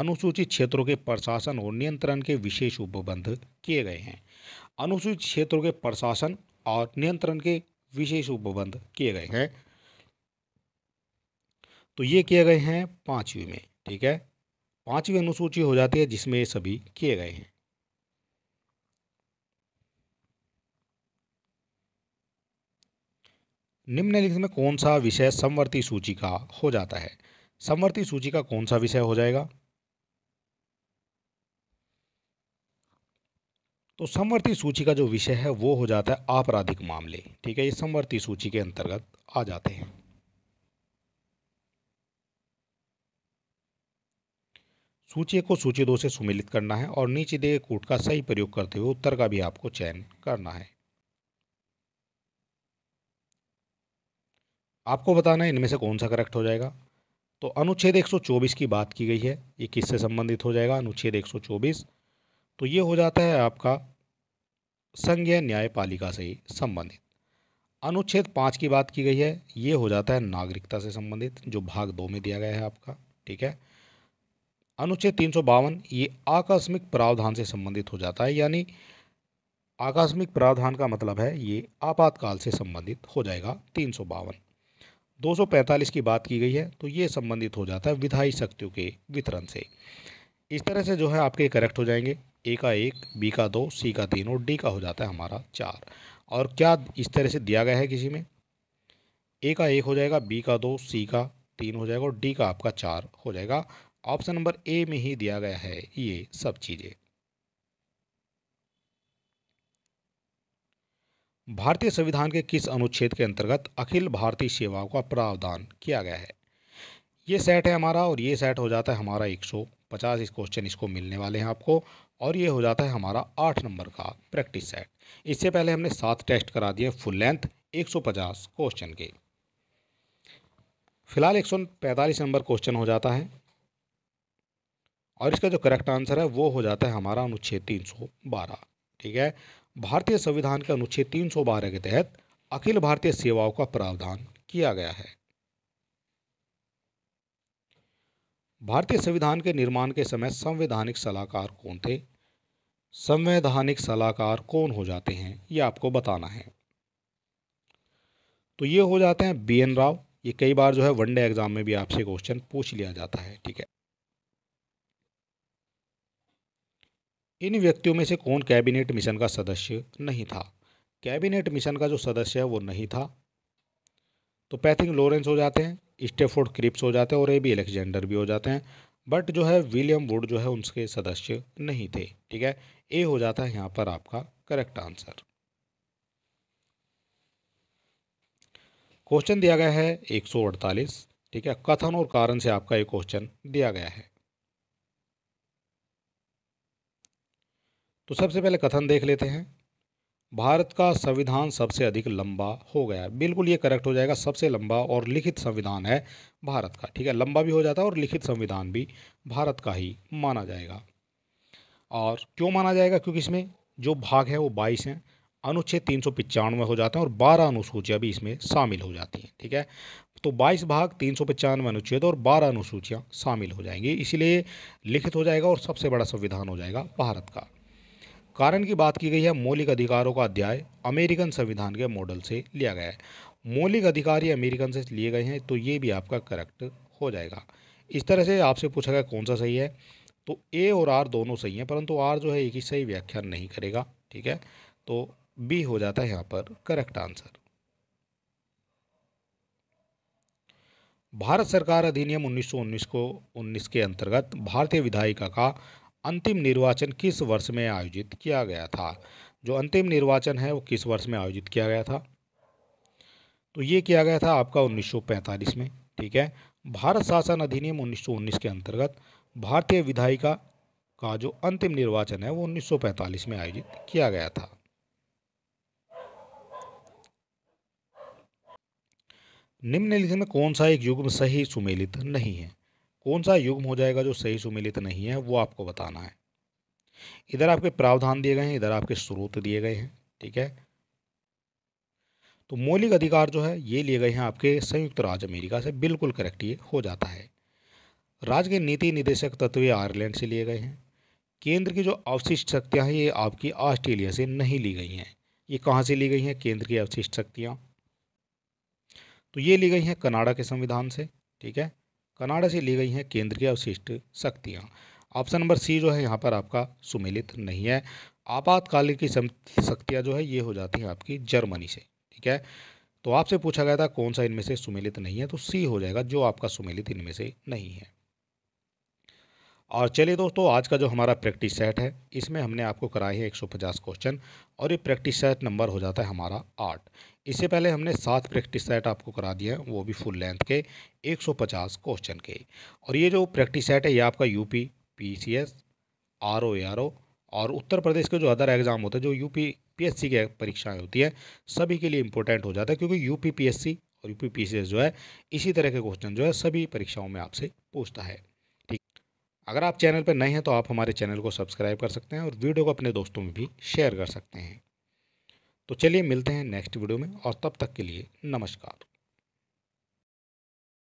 अनुसूचित क्षेत्रों के प्रशासन और नियंत्रण के विशेष उपबंध किए गए हैं अनुसूचित क्षेत्रों के प्रशासन और नियंत्रण के विशेष उपबंध किए गए हैं तो ये किए गए हैं पांचवी में ठीक है पांचवी अनुसूची हो जाती है जिसमें ये सभी किए गए हैं निम्नलिखित में कौन सा विषय समवर्ती सूची का हो जाता है समवर्ती सूची का कौन सा विषय हो जाएगा तो समवर्ती सूची का जो विषय है वो हो जाता है आपराधिक मामले ठीक है ये समवर्ती सूची के अंतर्गत आ जाते हैं सूची को सूची दो से सुमिलित करना है और नीचे दिए कूट का सही प्रयोग करते हुए उत्तर का भी आपको चयन करना है आपको बताना है इनमें से कौन सा करेक्ट हो जाएगा तो अनुच्छेद 124 की बात की गई है ये किससे संबंधित हो जाएगा अनुच्छेद 124 तो ये हो जाता है आपका संघीय न्यायपालिका से संबंधित अनुच्छेद पाँच की बात की गई है ये हो जाता है नागरिकता से संबंधित जो भाग दो में दिया गया है आपका ठीक है अनुच्छेद तीन सौ बावन ये आकस्मिक प्रावधान से संबंधित हो जाता है यानी आकस्मिक प्रावधान का मतलब है ये आपातकाल से संबंधित हो जाएगा तीन सौ बावन दो सौ पैंतालीस की बात की गई है तो ये संबंधित हो जाता है विधायी शक्तियों के वितरण से इस तरह से जो है आपके करेक्ट हो जाएंगे ए का एक बी का दो सी का तीन और डी का हो जाता है हमारा चार और क्या इस तरह से दिया गया है किसी में ए का एक हो जाएगा बी का दो सी का तीन हो जाएगा और डी का आपका चार हो जाएगा ऑप्शन नंबर ए में ही दिया गया है ये सब चीज़ें भारतीय संविधान के किस अनुच्छेद के अंतर्गत अखिल भारतीय सेवाओं का प्रावधान किया गया है ये सेट है हमारा और ये सेट हो जाता है हमारा 150 इस क्वेश्चन इसको मिलने वाले हैं आपको और ये हो जाता है हमारा आठ नंबर का प्रैक्टिस सेट इससे पहले हमने सात टेस्ट करा दिए फुल लेंथ 150 क्वेश्चन के फिलहाल एक नंबर क्वेश्चन हो जाता है और इसका जो करेक्ट आंसर है वो हो जाता है हमारा अनुच्छेद 312 ठीक है भारतीय संविधान के अनुच्छेद 312 के तहत अखिल भारतीय सेवाओं का प्रावधान किया गया है भारतीय संविधान के निर्माण के समय संवैधानिक सलाहकार कौन थे संवैधानिक सलाहकार कौन हो जाते हैं ये आपको बताना है तो ये हो जाते हैं बी एन राव ये कई बार जो है वनडे एग्जाम में भी आपसे क्वेश्चन पूछ लिया जाता है ठीक है इन व्यक्तियों में से कौन कैबिनेट मिशन का सदस्य नहीं था कैबिनेट मिशन का जो सदस्य है वो नहीं था तो पैथिंग लॉरेंस हो जाते हैं स्टेफोर्ड क्रिप्स हो जाते हैं और ए बी एलेक्जेंडर भी हो जाते हैं बट जो है विलियम वुड जो है उनके सदस्य नहीं थे ठीक है ए हो जाता है यहाँ पर आपका करेक्ट आंसर क्वेश्चन दिया गया है 148 ठीक है कथन और कारण से आपका ये क्वेश्चन दिया गया है तो सबसे पहले कथन देख लेते हैं भारत का संविधान सबसे अधिक लंबा हो गया बिल्कुल ये करेक्ट हो जाएगा सबसे लंबा और लिखित संविधान है भारत का ठीक है लंबा भी हो जाता है और लिखित संविधान भी भारत का ही माना जाएगा और क्यों माना जाएगा क्योंकि इसमें जो भाग है वो बाईस हैं अनुच्छेद तीन सौ पचानवे हो जाते हैं और बारह अनुसूचियाँ भी इसमें शामिल हो जाती हैं ठीक है तो बाईस भाग तीन सौ पचानवे अनुच्छेद और बारह अनुसूचियाँ शामिल हो जाएंगी इसीलिए लिखित हो जाएगा और सबसे बड़ा संविधान हो जाएगा भारत का कारण की बात की गई है मौलिक अधिकारों का अध्याय अमेरिकन संविधान के मॉडल से लिया गया है मौलिक अधिकार ये अमेरिकन से लिए गए हैं तो ये भी आपका करेक्ट हो जाएगा इस तरह से आपसे पूछा गया कौन सा सही है तो ए और आर दोनों सही हैं परंतु आर जो है एक ही सही व्याख्यान नहीं करेगा ठीक है तो बी हो जाता है यहाँ पर करेक्ट आंसर भारत सरकार अधिनियम 1919 को 19 के अंतर्गत भारतीय विधायिका का अंतिम निर्वाचन किस वर्ष में आयोजित किया गया था जो अंतिम निर्वाचन है वो किस वर्ष में आयोजित किया गया था तो ये किया गया था आपका 1945 में ठीक है भारत शासन अधिनियम 1919 के अंतर्गत भारतीय विधायिका का जो अंतिम निर्वाचन है वो 1945 में आयोजित किया गया था निम्नलिखित में कौन सा एक युग्म सही सुमेलित नहीं है कौन सा युग्म हो जाएगा जो सही सुमेलित नहीं है वो आपको बताना है इधर आपके प्रावधान दिए गए हैं इधर आपके स्रोत दिए गए हैं ठीक है तो मौलिक अधिकार जो है ये लिए गए हैं आपके संयुक्त राज्य अमेरिका से बिल्कुल करेक्ट ये हो जाता है राज्य के नीति निदेशक तत्व आयरलैंड से लिए गए हैं केंद्र की जो अवशिष्ट शक्तियाँ हैं ये आपकी ऑस्ट्रेलिया से नहीं ली गई हैं ये कहाँ से ली गई हैं केंद्र की अवशिष्ट शक्तियाँ तो ये ली गई हैं कनाडा के संविधान से ठीक है कनाडा से ली गई हैं केंद्र की अवशिष्ट शक्तियाँ ऑप्शन नंबर सी जो है यहाँ पर आपका सुमेलित नहीं है आपातकालीन की शक्तियाँ जो है ये हो जाती हैं आपकी जर्मनी से ठीक है तो आपसे पूछा गया था कौन सा इनमें से सुमेलित नहीं है तो सी हो जाएगा जो आपका सुमेलित इनमें से नहीं है और चलिए दोस्तों आज का जो हमारा प्रैक्टिस सेट है इसमें हमने आपको कराए हैं 150 क्वेश्चन और ये प्रैक्टिस सेट नंबर हो जाता है हमारा आठ इससे पहले हमने सात प्रैक्टिस सेट आपको करा दिए हैं वो भी फुल लेंथ के 150 क्वेश्चन के और ये जो प्रैक्टिस सेट है ये आपका यूपी पीसीएस आर ओ और उत्तर प्रदेश के जो अदर एग्ज़ाम होते हैं जो एस सी की परीक्षाएँ होती हैं सभी के लिए इंपॉर्टेंट हो जाता है क्योंकि एस सी और सी एस जो है इसी तरह के क्वेश्चन जो है सभी परीक्षाओं में आपसे पूछता है अगर आप चैनल पर नए हैं तो आप हमारे चैनल को सब्सक्राइब कर सकते हैं और वीडियो को अपने दोस्तों में भी शेयर कर सकते हैं तो चलिए मिलते हैं नेक्स्ट वीडियो में और तब तक के लिए नमस्कार